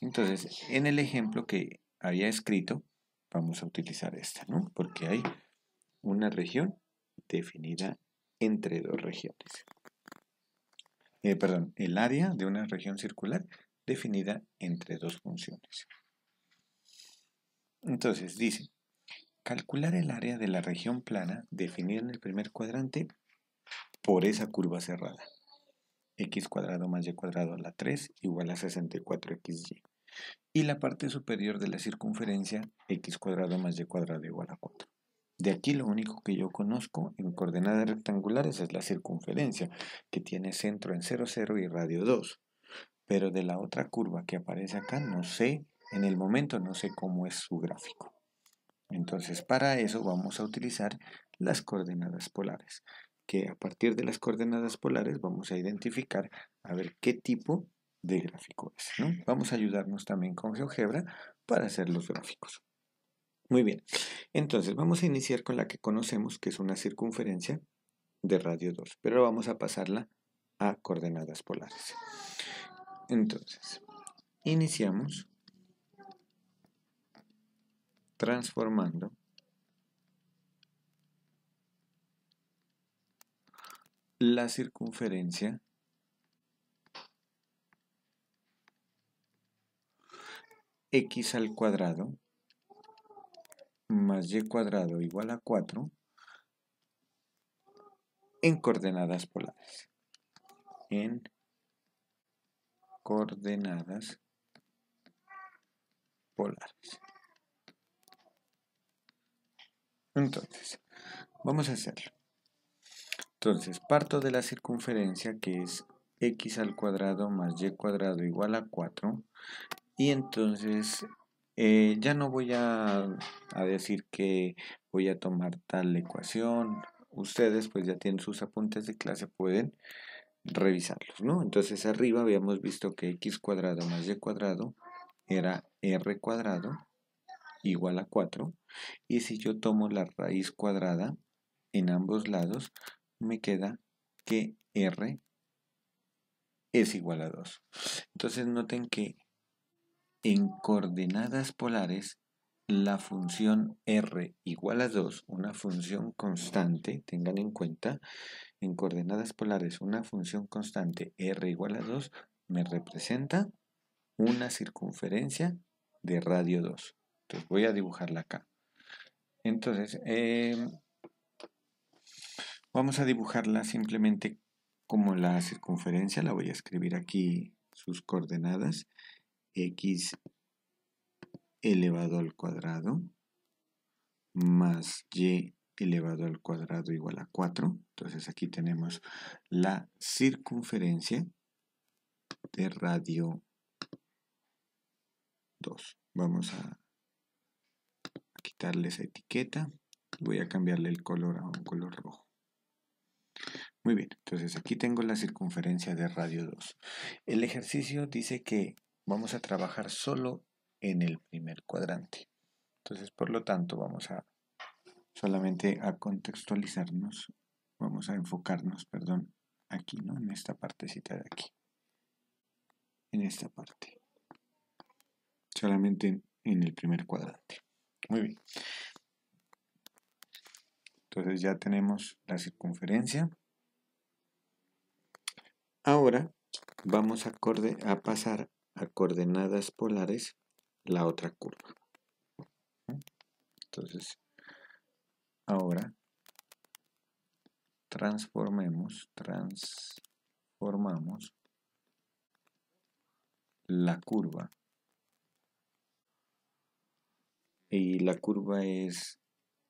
Entonces, en el ejemplo que había escrito, vamos a utilizar esta, ¿no? Porque hay una región definida entre dos regiones. Eh, perdón, el área de una región circular definida entre dos funciones. Entonces, dice, calcular el área de la región plana definida en el primer cuadrante por esa curva cerrada. x cuadrado más y cuadrado a la 3 igual a 64xy y la parte superior de la circunferencia x cuadrado más y cuadrado igual a 4. De aquí lo único que yo conozco en coordenadas rectangulares es la circunferencia, que tiene centro en 0, 0 y radio 2. Pero de la otra curva que aparece acá no sé, en el momento no sé cómo es su gráfico. Entonces para eso vamos a utilizar las coordenadas polares, que a partir de las coordenadas polares vamos a identificar a ver qué tipo de gráfico es. ¿no? Vamos a ayudarnos también con GeoGebra para hacer los gráficos. Muy bien, entonces vamos a iniciar con la que conocemos, que es una circunferencia de radio 2, pero vamos a pasarla a coordenadas polares. Entonces, iniciamos transformando la circunferencia x al cuadrado más y cuadrado igual a 4 en coordenadas polares. En coordenadas polares. Entonces, vamos a hacerlo. Entonces, parto de la circunferencia que es x al cuadrado más y cuadrado igual a 4 y entonces eh, ya no voy a, a decir que voy a tomar tal ecuación. Ustedes pues ya tienen sus apuntes de clase, pueden revisarlos, ¿no? Entonces arriba habíamos visto que x cuadrado más y cuadrado era r cuadrado igual a 4. Y si yo tomo la raíz cuadrada en ambos lados, me queda que r es igual a 2. Entonces noten que en coordenadas polares, la función r igual a 2, una función constante, tengan en cuenta, en coordenadas polares, una función constante r igual a 2 me representa una circunferencia de radio 2. Entonces voy a dibujarla acá. Entonces, em, vamos a dibujarla simplemente como la circunferencia, la voy a escribir aquí sus coordenadas x elevado al cuadrado más y elevado al cuadrado igual a 4. Entonces aquí tenemos la circunferencia de radio 2. Vamos a quitarle esa etiqueta. Voy a cambiarle el color a un color rojo. Muy bien, entonces aquí tengo la circunferencia de radio 2. El ejercicio dice que vamos a trabajar solo en el primer cuadrante. Entonces, por lo tanto, vamos a solamente a contextualizarnos, vamos a enfocarnos, perdón, aquí, ¿no? En esta partecita de aquí. En esta parte. Solamente en, el primer cuadrante. Muy bien. Entonces ya tenemos la circunferencia. Ahora vamos a, acorde, a pasar a coordenadas polares la otra curva. Entonces, ahora transformemos, transformamos la curva. Y la curva es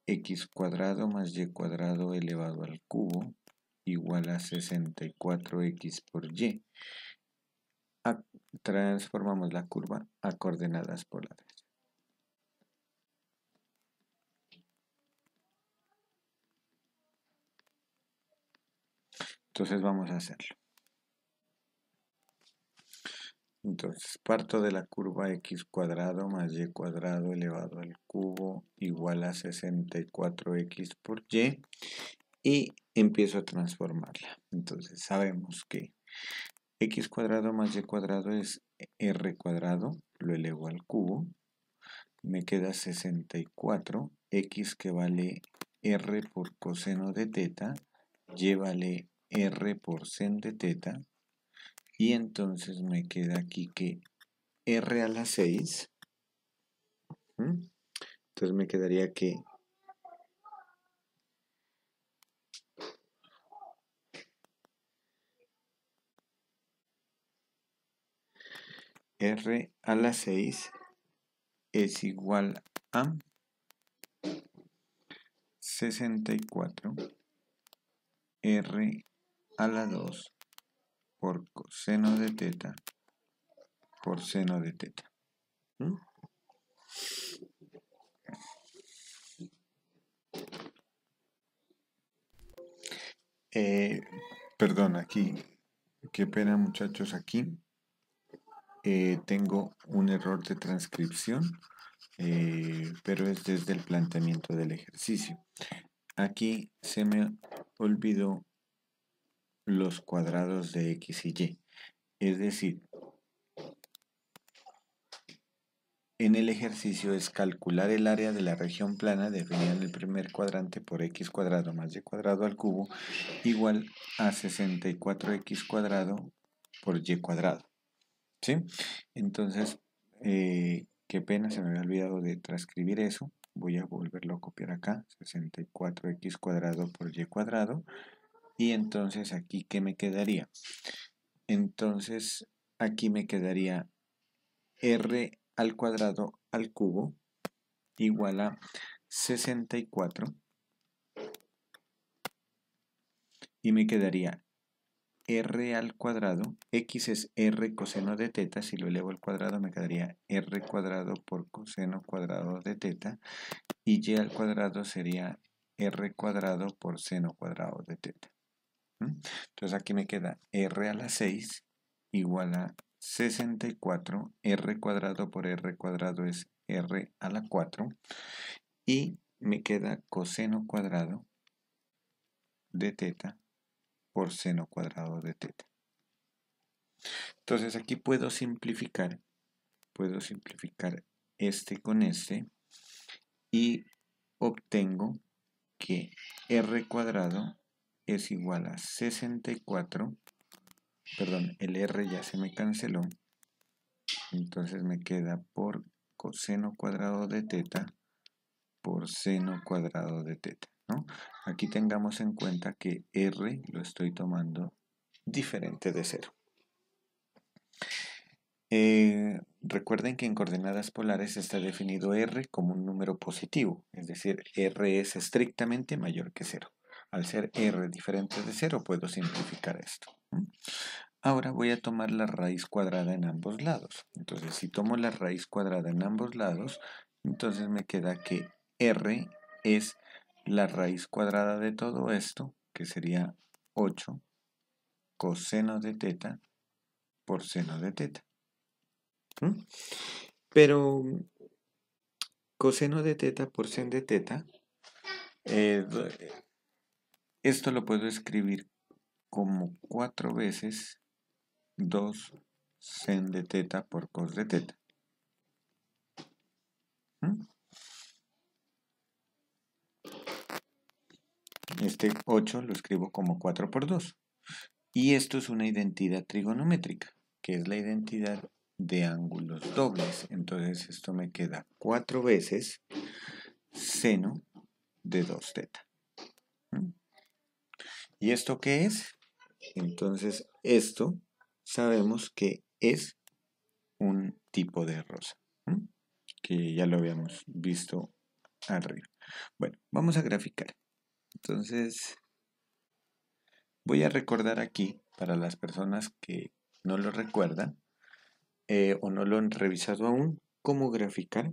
x cuadrado más y cuadrado elevado al cubo igual a 64x por y transformamos la curva a coordenadas polares. Entonces vamos a hacerlo. Entonces parto de la curva x cuadrado más y cuadrado elevado al cubo igual a 64x por y y empiezo a transformarla. Entonces sabemos que x cuadrado más y cuadrado es r cuadrado, lo elevo al cubo, me queda 64, x que vale r por coseno de teta, y vale r por sen de teta, y entonces me queda aquí que r a la 6, entonces me quedaría que r a la 6 es igual a 64 r a la 2 por coseno de teta por seno de teta. ¿Mm? Eh, perdón, aquí. Qué pena muchachos, aquí eh, tengo un error de transcripción, eh, pero es desde el planteamiento del ejercicio. Aquí se me olvidó los cuadrados de x y y. Es decir, En el ejercicio es calcular el área de la región plana definida en el primer cuadrante por x cuadrado más y cuadrado al cubo igual a 64x cuadrado por y cuadrado. ¿sí? Entonces, eh, qué pena, se me había olvidado de transcribir eso. Voy a volverlo a copiar acá, 64x cuadrado por y cuadrado. Y entonces aquí, ¿qué me quedaría? Entonces, aquí me quedaría r al cuadrado al cubo igual a 64 y me quedaría r al cuadrado, x es r coseno de teta, si lo elevo al cuadrado me quedaría r cuadrado por coseno cuadrado de teta, y y al cuadrado sería r cuadrado por seno cuadrado de teta. Entonces aquí me queda r a la 6 igual a 64, r cuadrado por r cuadrado es r a la 4, y me queda coseno cuadrado de teta por seno cuadrado de teta. Entonces aquí puedo simplificar, puedo simplificar este con este y obtengo que r cuadrado es igual a 64, perdón, el r ya se me canceló, entonces me queda por coseno cuadrado de teta por seno cuadrado de teta. Aquí tengamos en cuenta que R lo estoy tomando diferente de 0. Eh, recuerden que en coordenadas polares está definido R como un número positivo, es decir, R es estrictamente mayor que 0. Al ser R diferente de 0 puedo simplificar esto. Ahora voy a tomar la raíz cuadrada en ambos lados. Entonces, si tomo la raíz cuadrada en ambos lados, entonces me queda que R es la raíz cuadrada de todo esto, que sería 8 coseno de teta por seno de teta. Pero coseno de teta por seno de teta, eh, esto lo puedo escribir como 4 veces 2 sen de teta por cos de teta. Este 8 lo escribo como 4 por 2. Y esto es una identidad trigonométrica, que es la identidad de ángulos dobles. Entonces esto me queda 4 veces seno de 2 teta. ¿Mm? ¿Y esto qué es? Entonces esto sabemos que es un tipo de rosa, ¿Mm? que ya lo habíamos visto arriba. Bueno, vamos a graficar. Entonces, voy a recordar aquí, para las personas que no lo recuerdan eh, o no lo han revisado aún, cómo graficar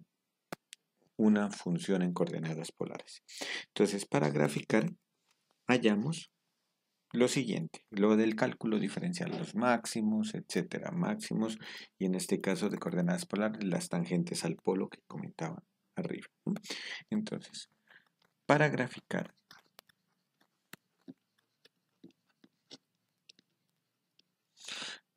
una función en coordenadas polares. Entonces, para graficar, hallamos lo siguiente, lo del cálculo diferencial, los máximos, etcétera, máximos, y en este caso de coordenadas polares, las tangentes al polo que comentaba arriba. Entonces, para graficar,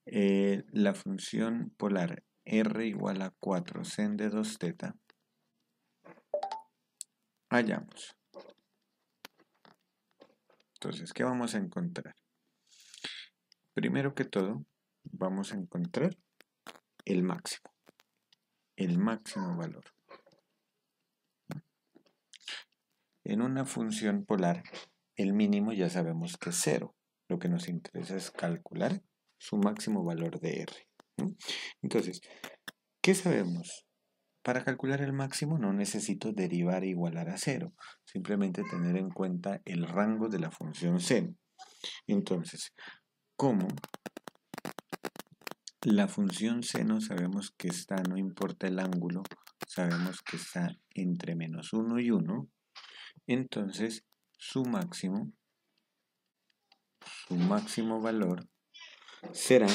Eh, la función polar r igual a 4 sen de 2 θ, hallamos. Entonces, ¿qué vamos a encontrar? Primero que todo, vamos a encontrar el máximo, el máximo valor. En una función polar, el mínimo ya sabemos que es cero. Lo que nos interesa es calcular su máximo valor de R. Entonces, ¿qué sabemos? Para calcular el máximo no necesito derivar e igualar a cero, simplemente tener en cuenta el rango de la función seno. Entonces, como la función seno sabemos que está, no importa el ángulo, sabemos que está entre menos 1 y 1, entonces su máximo, su máximo valor será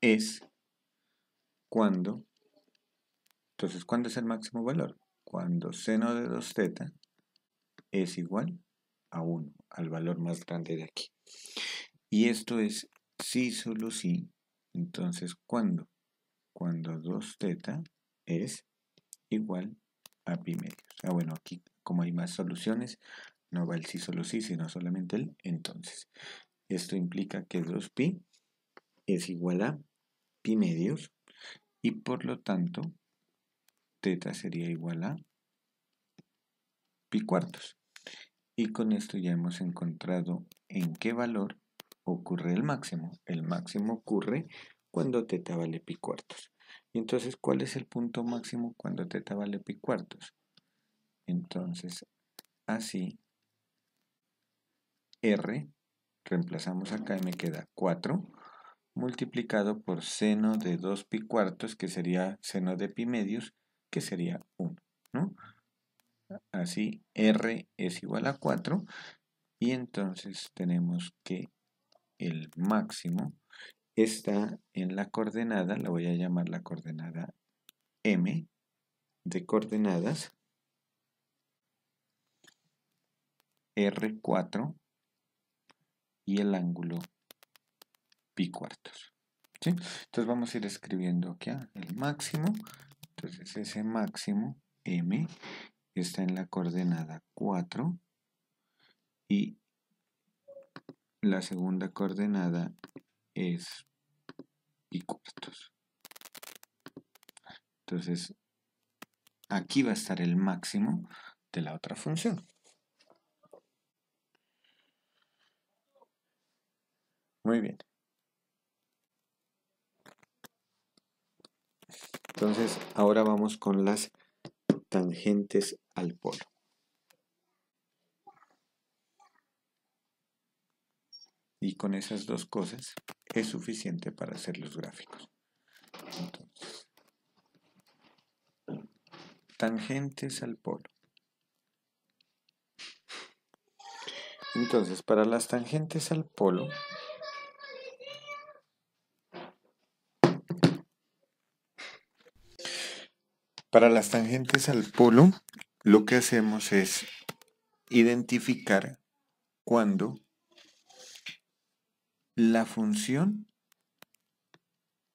es cuando, entonces, ¿cuándo es el máximo valor? Cuando seno de 2 θ es igual a 1, al valor más grande de aquí. Y esto es sí, solo sí. Entonces, ¿cuándo? Cuando 2 θ es igual a pi medios. Ah, bueno, aquí como hay más soluciones, no va el sí solo sí, sino solamente el entonces. Esto implica que 2pi es igual a pi medios y por lo tanto teta sería igual a pi cuartos. Y con esto ya hemos encontrado en qué valor ocurre el máximo. El máximo ocurre cuando teta vale pi cuartos. Y entonces, ¿cuál es el punto máximo cuando teta vale pi cuartos? Entonces, así r, reemplazamos acá y me queda 4, multiplicado por seno de 2 pi cuartos, que sería seno de pi medios, que sería 1, ¿no? Así r es igual a 4 y entonces tenemos que el máximo está en la coordenada, la voy a llamar la coordenada m de coordenadas r4 y el ángulo pi cuartos. Entonces vamos a ir escribiendo aquí ah, el máximo. Entonces ese máximo m está en la coordenada 4 y la segunda coordenada es pi cuartos. Entonces aquí va a estar el máximo de la otra función. Muy bien. Entonces, ahora vamos con las tangentes al polo. Y con esas dos cosas es suficiente para hacer los gráficos. tangentes al polo. Entonces, para las tangentes al polo, Para las tangentes al polo, lo que hacemos es identificar cuando la función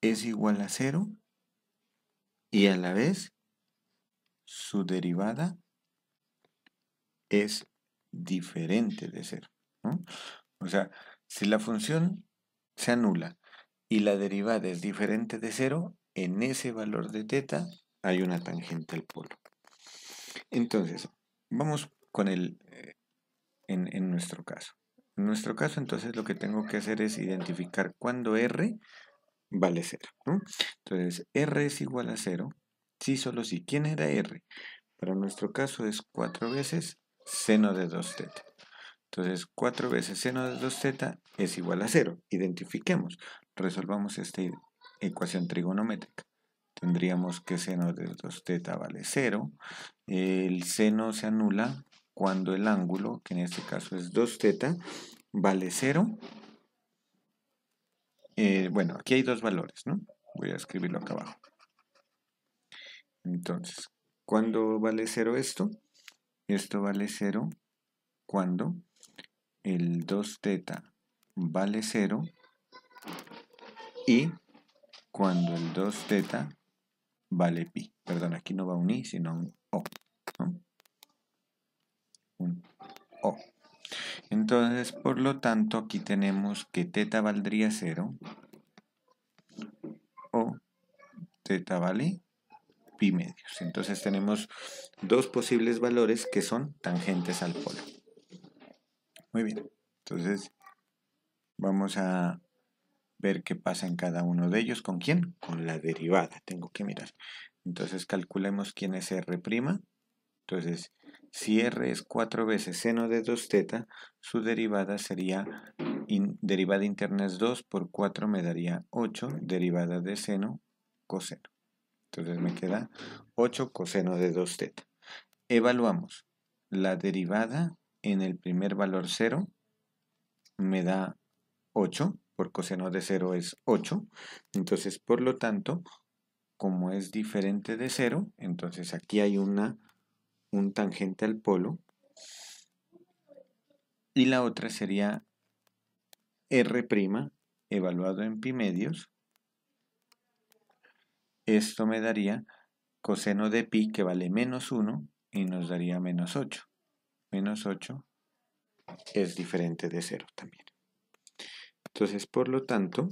es igual a cero y a la vez su derivada es diferente de cero. O sea, si la función se anula y la derivada es diferente de cero, en ese valor de teta hay una tangente al polo. Entonces, vamos con el, eh, en, nuestro caso. En nuestro caso, entonces, lo que tengo que hacer es identificar cuándo R vale 0. Entonces, R es igual a 0. Sí, solo sí. ¿Quién era R? Para nuestro caso es 4 veces seno de 2 z Entonces, 4 veces seno de 2 z es igual a 0. Identifiquemos. Resolvamos esta ecuación trigonométrica tendríamos que seno de 2 teta vale 0. El seno se anula cuando el ángulo, que en este caso es 2 teta, vale 0. Eh, bueno, aquí hay dos valores, ¿no? Voy a escribirlo acá abajo. Entonces, ¿cuándo vale 0 esto? Esto vale 0 cuando el 2 teta vale 0 y cuando el 2 teta vale pi. Perdón, aquí no va un i, sino un o. ¿no? Un o. Entonces, por lo tanto, aquí tenemos que teta valdría cero, o teta vale pi medios. Entonces tenemos dos posibles valores que son tangentes al polo. Muy bien, entonces vamos a ver qué pasa en cada uno de ellos. ¿Con quién? Con la derivada. Tengo que mirar. Entonces calculemos quién es R'. Entonces, si R es 4 veces seno de 2 θ su derivada sería, derivada interna es 2 por 4 me daría 8, derivada de seno, coseno. Entonces me queda 8 coseno de 2 θ Evaluamos. La derivada en el primer valor 0 me da 8 por coseno de 0 es 8. Entonces, por lo tanto, como es diferente de 0, entonces aquí hay una un tangente al polo. Y la otra sería R' evaluado en pi medios. Esto me daría coseno de pi que vale menos 1 y nos daría menos 8. Menos 8 es diferente de 0 también. Entonces, por lo tanto,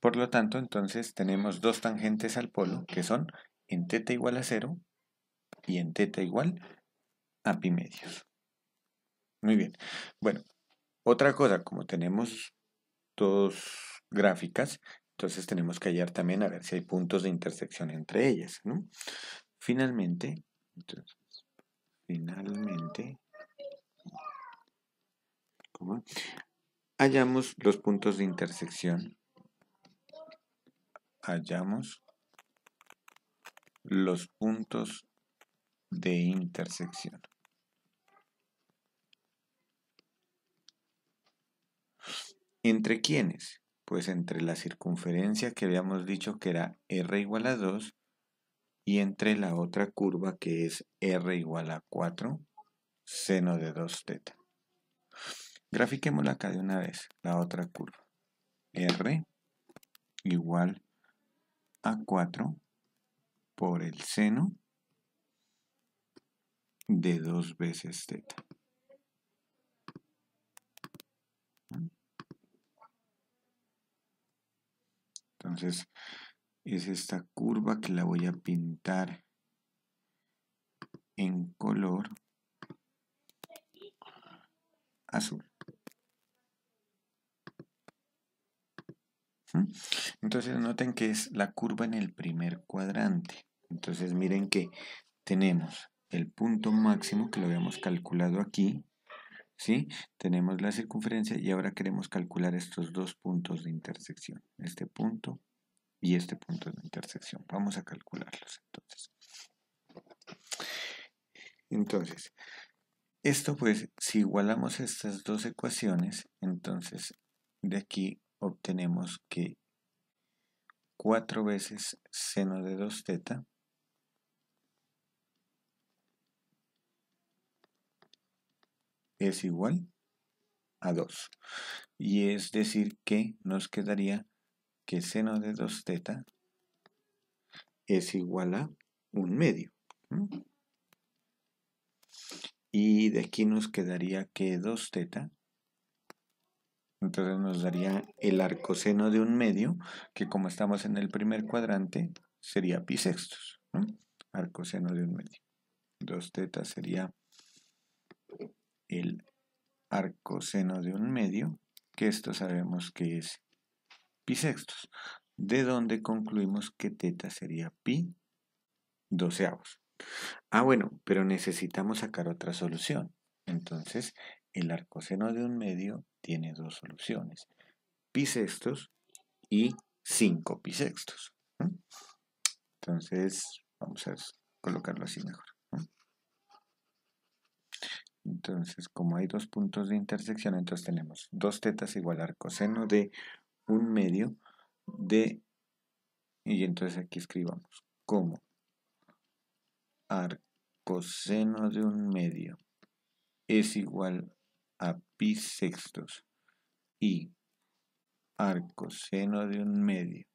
Por lo tanto, entonces tenemos dos tangentes al polo que son en teta igual a cero y en teta igual a pi medios. Muy bien. Bueno, otra cosa, como tenemos dos gráficas, entonces tenemos que hallar también a ver si hay puntos de intersección entre ellas, Finalmente, finalmente, hallamos los puntos de intersección. Hallamos los puntos de intersección. ¿Entre quiénes? Pues entre la circunferencia que habíamos dicho que era r igual a 2 y entre la otra curva que es r igual a 4 seno de 2 teta. Grafiquémosla acá de una vez, la otra curva. R igual a 4 por el seno de dos veces teta. Entonces, es esta curva que la voy a pintar en color azul. Entonces noten que es la curva en el primer cuadrante. Entonces miren que tenemos el punto máximo que lo habíamos calculado aquí, ¿sí? Tenemos la circunferencia y ahora queremos calcular estos dos puntos de intersección, este punto y este punto de intersección. Vamos a calcularlos entonces. Entonces, esto pues, si igualamos estas dos ecuaciones, entonces de aquí obtenemos que 4 veces seno de 2 teta es igual a 2. Y es decir que nos quedaría que seno de 2 teta es igual a 1 medio. Y de aquí nos quedaría que 2 teta entonces nos daría el arcoseno de un medio, que como estamos en el primer cuadrante, sería sextos. ¿no? Arcoseno de un medio. 2 teta sería el arcoseno de un medio, que esto sabemos que es pi sextos. de donde concluimos que teta sería pi doceavos. Ah, bueno, pero necesitamos sacar otra solución. Entonces, el arcoseno de un medio tiene dos soluciones, sextos y 5 sextos. Entonces, vamos a colocarlo así mejor. Entonces, como hay dos puntos de intersección, entonces tenemos 2 tetas igual a arcoseno de un medio de... Y entonces aquí escribamos como arcoseno de un medio es igual pi a sextos y arcoseno de un medio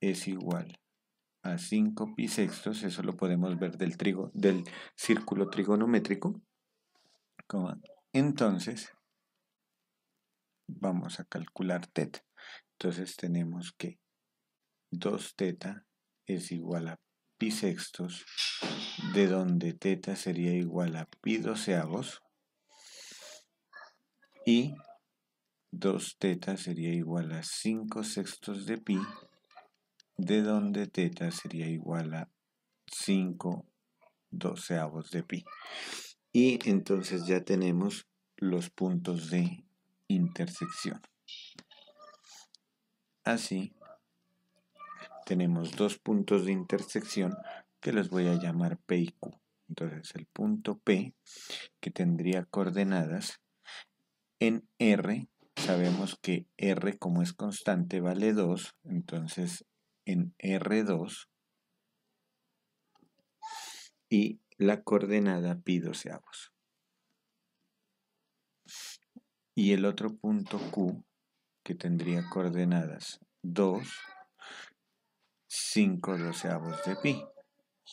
es igual a 5 pi sextos, eso lo podemos ver del, trigo, del círculo trigonométrico. Entonces, vamos a calcular teta. Entonces tenemos que 2 teta es igual a pi sextos, de donde teta sería igual a pi doceavos, y 2 teta sería igual a 5 sextos de pi, de donde teta sería igual a 5 doceavos de pi. Y entonces ya tenemos los puntos de intersección. Así, tenemos dos puntos de intersección que los voy a llamar P y Q. Entonces el punto P, que tendría coordenadas en R, sabemos que R como es constante vale 2, entonces en R2 y la coordenada pi doceavos. Y el otro punto Q que tendría coordenadas 2, 5 doceavos de pi.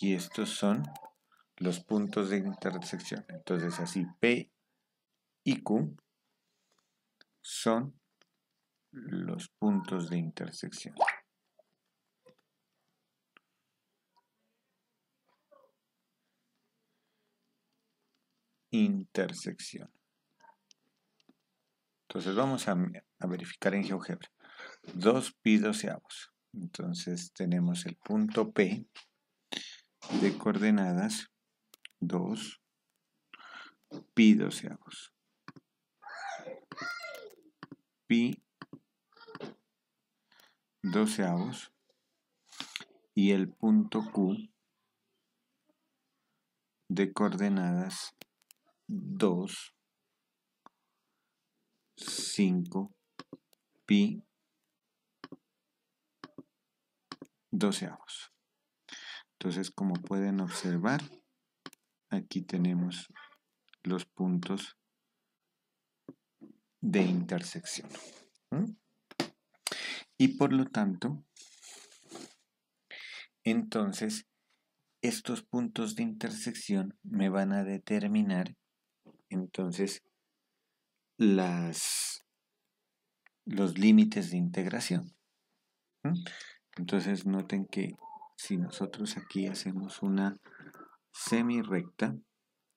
Y estos son los puntos de intersección. Entonces así P y Q son los puntos de intersección. Intersección. Entonces vamos a, verificar en GeoGebra. 2 pi doceavos. Entonces tenemos el punto P de coordenadas 2 pi doceavos pi doceavos y el punto Q de coordenadas 2, 5, pi doceavos. Entonces, como pueden observar, aquí tenemos los puntos de intersección. Y por lo tanto, entonces, estos puntos de intersección me van a determinar entonces las, los límites de integración. Entonces noten que si nosotros aquí hacemos una semirecta,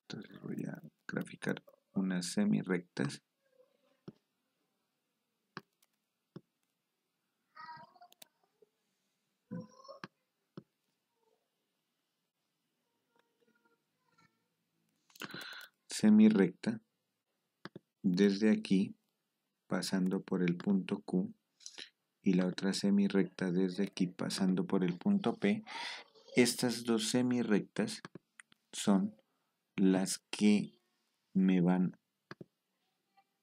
entonces voy a graficar unas semirectas. semirrecta desde aquí pasando por el punto Q y la otra semirrecta desde aquí pasando por el punto P, estas dos semirrectas son las que me van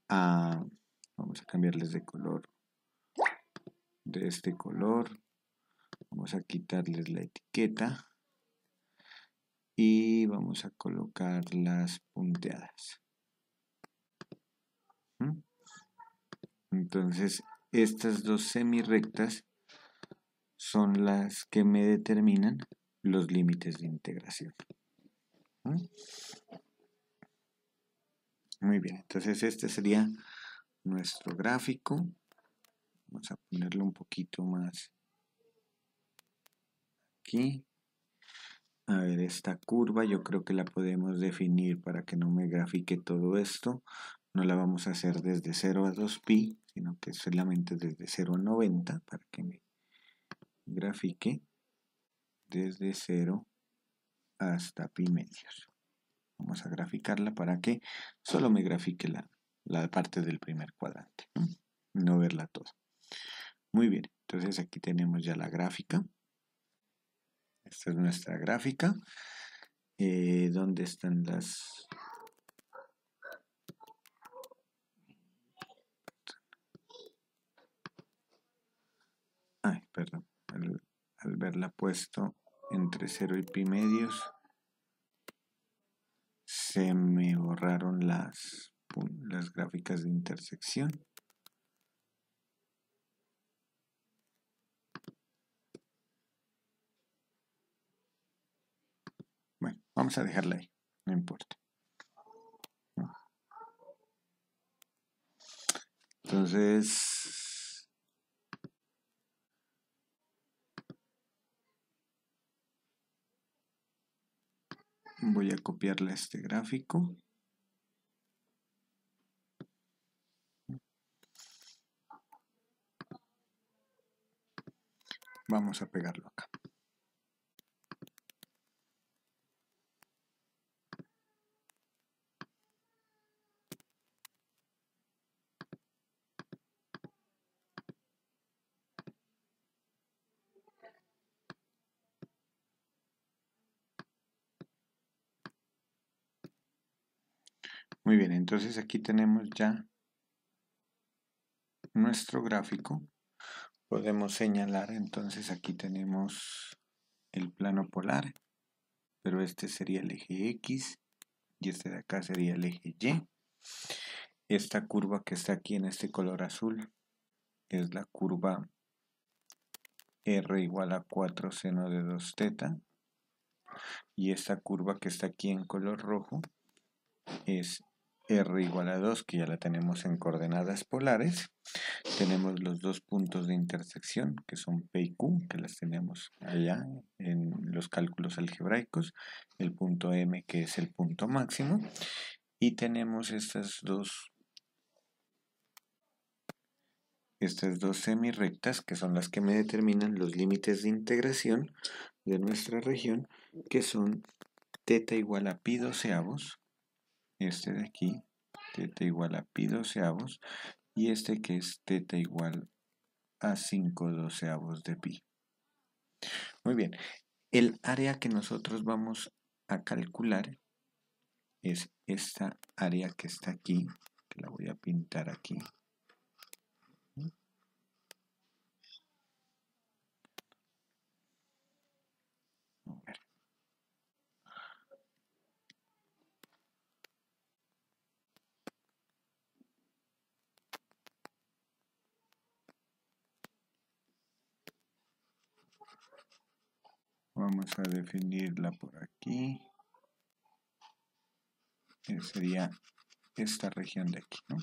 a... Vamos a cambiarles de color. De este color. Vamos a quitarles la etiqueta y vamos a colocar las punteadas. ¿Mm? Entonces, estas dos semirectas son las que me determinan los límites de integración. ¿Mm? Muy bien, entonces este sería nuestro gráfico. Vamos a ponerlo un poquito más aquí. A ver, esta curva yo creo que la podemos definir para que no me grafique todo esto. No la vamos a hacer desde 0 a 2pi, sino que solamente desde 0 a 90 para que me grafique desde 0 hasta pi medios. Vamos a graficarla para que solo me grafique la, parte del primer cuadrante, no verla toda. Muy bien, entonces aquí tenemos ya la gráfica. Esta es nuestra gráfica. Eh, ¿Dónde están las...? Ay, perdón. Al, verla puesto entre 0 y pi medios, se me borraron las, las gráficas de intersección. Vamos a dejarla ahí, no importa. Entonces... Voy a copiarle este gráfico. Vamos a pegarlo acá. Muy bien, entonces aquí tenemos ya nuestro gráfico. Podemos señalar, entonces aquí tenemos el plano polar, pero este sería el eje X y este de acá sería el eje Y. Esta curva que está aquí en este color azul es la curva R igual a 4 seno de 2 teta. Y esta curva que está aquí en color rojo es r igual a 2, que ya la tenemos en coordenadas polares. Tenemos los dos puntos de intersección, que son P y Q, que las tenemos allá en los cálculos algebraicos. El punto M, que es el punto máximo. Y tenemos estas dos estas dos semirrectas, que son las que me determinan los límites de integración de nuestra región, que son θ igual a pi doceavos este de aquí, teta igual a pi doceavos, y este que es teta igual a 5 doceavos de pi. Muy bien, el área que nosotros vamos a calcular es esta área que está aquí, que la voy a pintar aquí. Vamos a definirla por aquí. sería esta región de aquí, ¿no?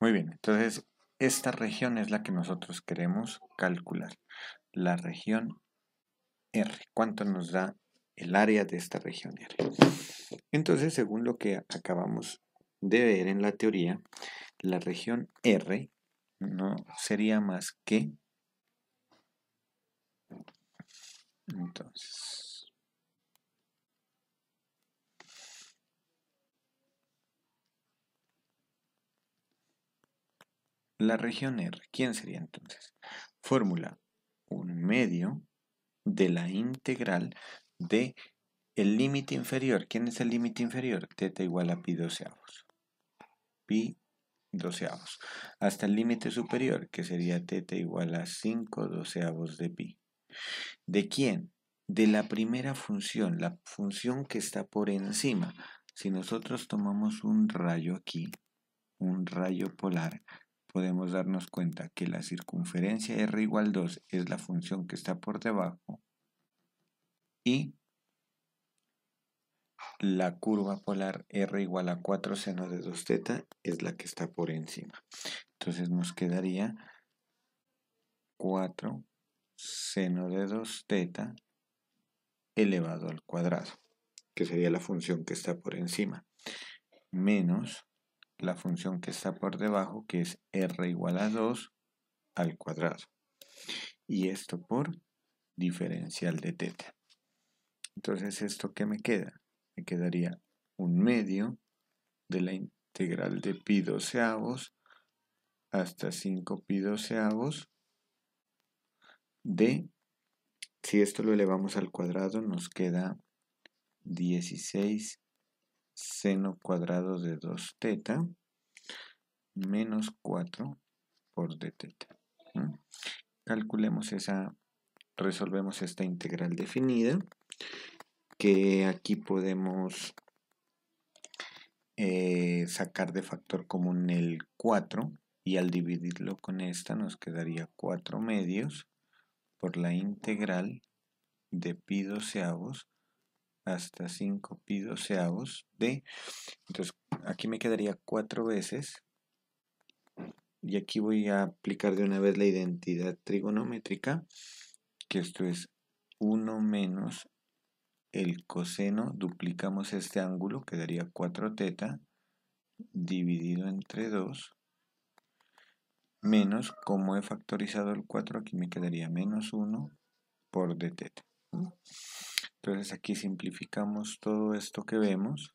Muy bien, entonces esta región es la que nosotros queremos calcular, la región R. ¿Cuánto nos da el área de esta región R? Entonces, según lo que acabamos de ver en la teoría, la región R no sería más que... Entonces... La región R, ¿quién sería entonces? Fórmula, un medio de la integral de el límite inferior, ¿quién es el límite inferior? Teta igual a pi doceavos. Pi doceavos. Hasta el límite superior, que sería teta igual a 5 doceavos de pi. ¿De quién? De la primera función, la función que está por encima. Si nosotros tomamos un rayo aquí, un rayo polar, podemos darnos cuenta que la circunferencia R igual 2 es la función que está por debajo y la curva polar R igual a 4 seno de 2 teta es la que está por encima. Entonces nos quedaría 4 seno de 2 teta elevado al cuadrado, que sería la función que está por encima, menos la función que está por debajo, que es R igual a 2 al cuadrado. Y esto por diferencial de teta. Entonces, ¿esto que me queda? me quedaría un medio de la integral de pi doceavos hasta 5 pi doceavos de, si esto lo elevamos al cuadrado, nos queda 16 seno cuadrado de 2 teta menos 4 por d Calculemos esa, resolvemos esta integral definida que aquí podemos eh, sacar de factor común el 4 y al dividirlo con esta nos quedaría 4 medios por la integral de pi doceavos hasta 5 pi doceavos de entonces aquí me quedaría 4 veces y aquí voy a aplicar de una vez la identidad trigonométrica que esto es 1 menos el coseno, duplicamos este ángulo, quedaría 4 teta dividido entre 2 menos, como he factorizado el 4, aquí me quedaría menos 1 por d Entonces aquí simplificamos todo esto que vemos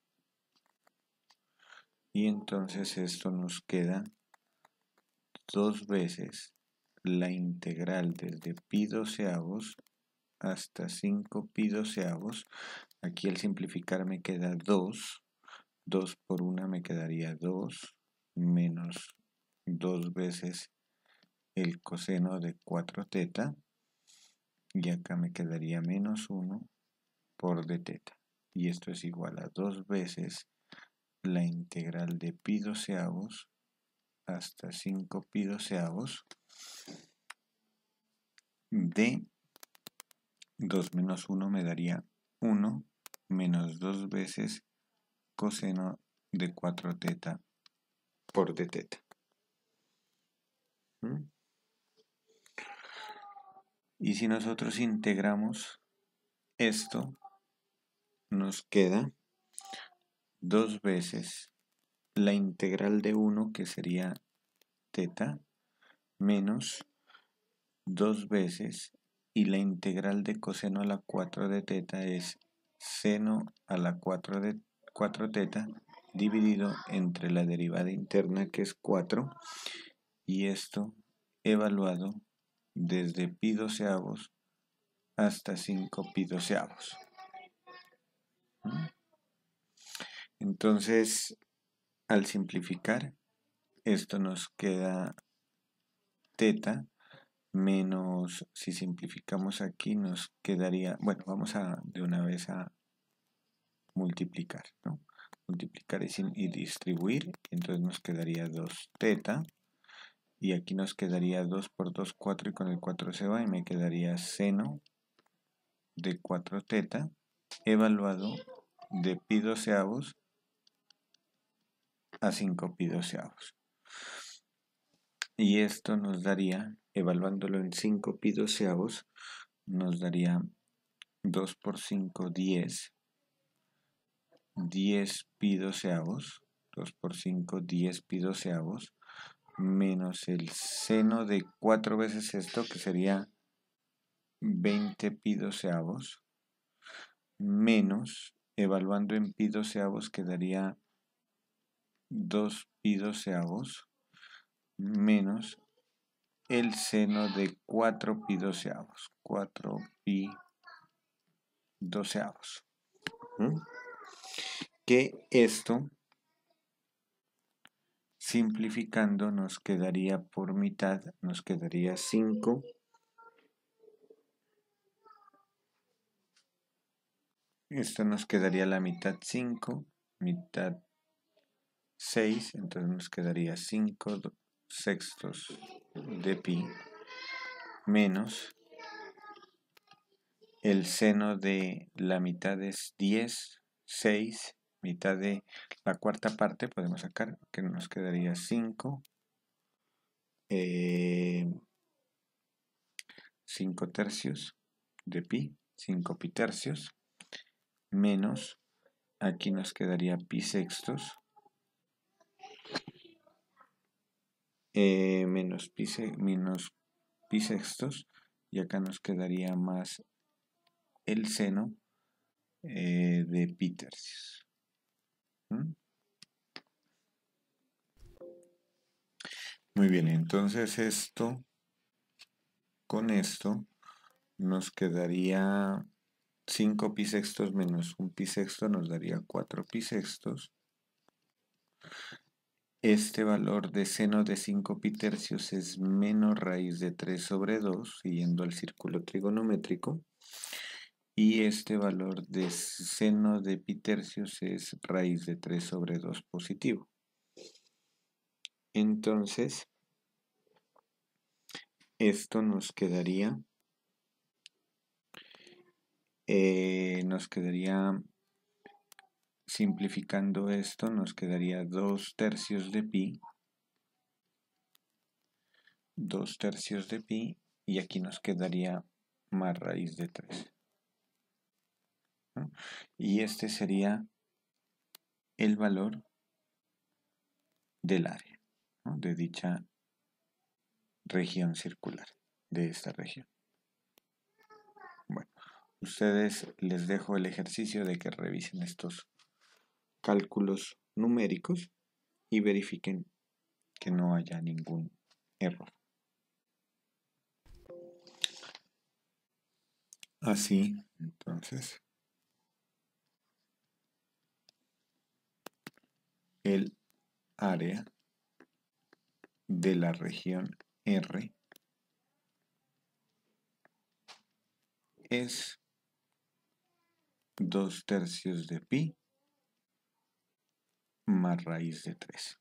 y entonces esto nos queda dos veces la integral desde pi doceavos hasta 5 pi doceavos. Aquí al simplificar me queda 2. 2 por 1 me quedaría 2 menos 2 veces el coseno de 4 teta. Y acá me quedaría menos 1 por d teta. Y esto es igual a 2 veces la integral de pi doceavos hasta 5 pi doceavos de 2 menos 1 me daría 1 menos 2 veces coseno de 4 teta por d teta. ¿Mm? Y si nosotros integramos esto, nos queda dos veces la integral de 1, que sería teta, menos dos veces y la integral de coseno a la 4 de teta es seno a la 4 de 4 teta dividido entre la derivada interna que es 4 y esto evaluado desde pi doceavos hasta 5 pi doceavos. ¿Mm? Entonces, al simplificar, esto nos queda teta menos, si simplificamos aquí, nos quedaría, bueno, vamos a de una vez a multiplicar, ¿no? Multiplicar y, distribuir, entonces nos quedaría 2 teta, y aquí nos quedaría 2 por 2, 4, y con el 4 se va, y me quedaría seno de 4 teta, evaluado de pi doceavos a 5 pi doceavos. Y esto nos daría evaluándolo en 5 pi doceavos, nos daría 2 por 5, 10. 10 pi doceavos, 2 por 5, 10 pi doceavos, menos el seno de 4 veces esto, que sería 20 pi doceavos, menos, evaluando en pi doceavos, quedaría 2 pi doceavos, menos el seno de 4 pi doceavos. 4 pi doceavos. Que esto, simplificando, nos quedaría por mitad, nos quedaría 5 esto nos quedaría la mitad 5, mitad 6, entonces nos quedaría 5 sextos de pi menos el seno de la mitad es 10, 6, mitad de la cuarta parte podemos sacar que nos quedaría 5, 5 eh, tercios de pi, 5 pi tercios, menos, aquí nos quedaría pi sextos, Eh, menos, pi, pi sextos y acá nos quedaría más el seno eh, de pi tercios. Muy bien, entonces esto, con esto, nos quedaría 5 pi sextos menos 1 pi sexto, nos daría 4 pi sextos. Este valor de seno de 5 pi tercios es menos raíz de 3 sobre 2, siguiendo el círculo trigonométrico. Y este valor de seno de pi tercios es raíz de 3 sobre 2 positivo. Entonces, esto nos quedaría, eh, nos quedaría Simplificando esto nos quedaría 2 tercios de pi. 2 tercios de pi y aquí nos quedaría más raíz de 3. Y este sería el valor del área, de dicha región circular, de esta región. Bueno, ustedes les dejo el ejercicio de que revisen estos cálculos numéricos y verifiquen que no haya ningún error. Así, entonces, el área de la región R es dos tercios de pi más raíz de 3.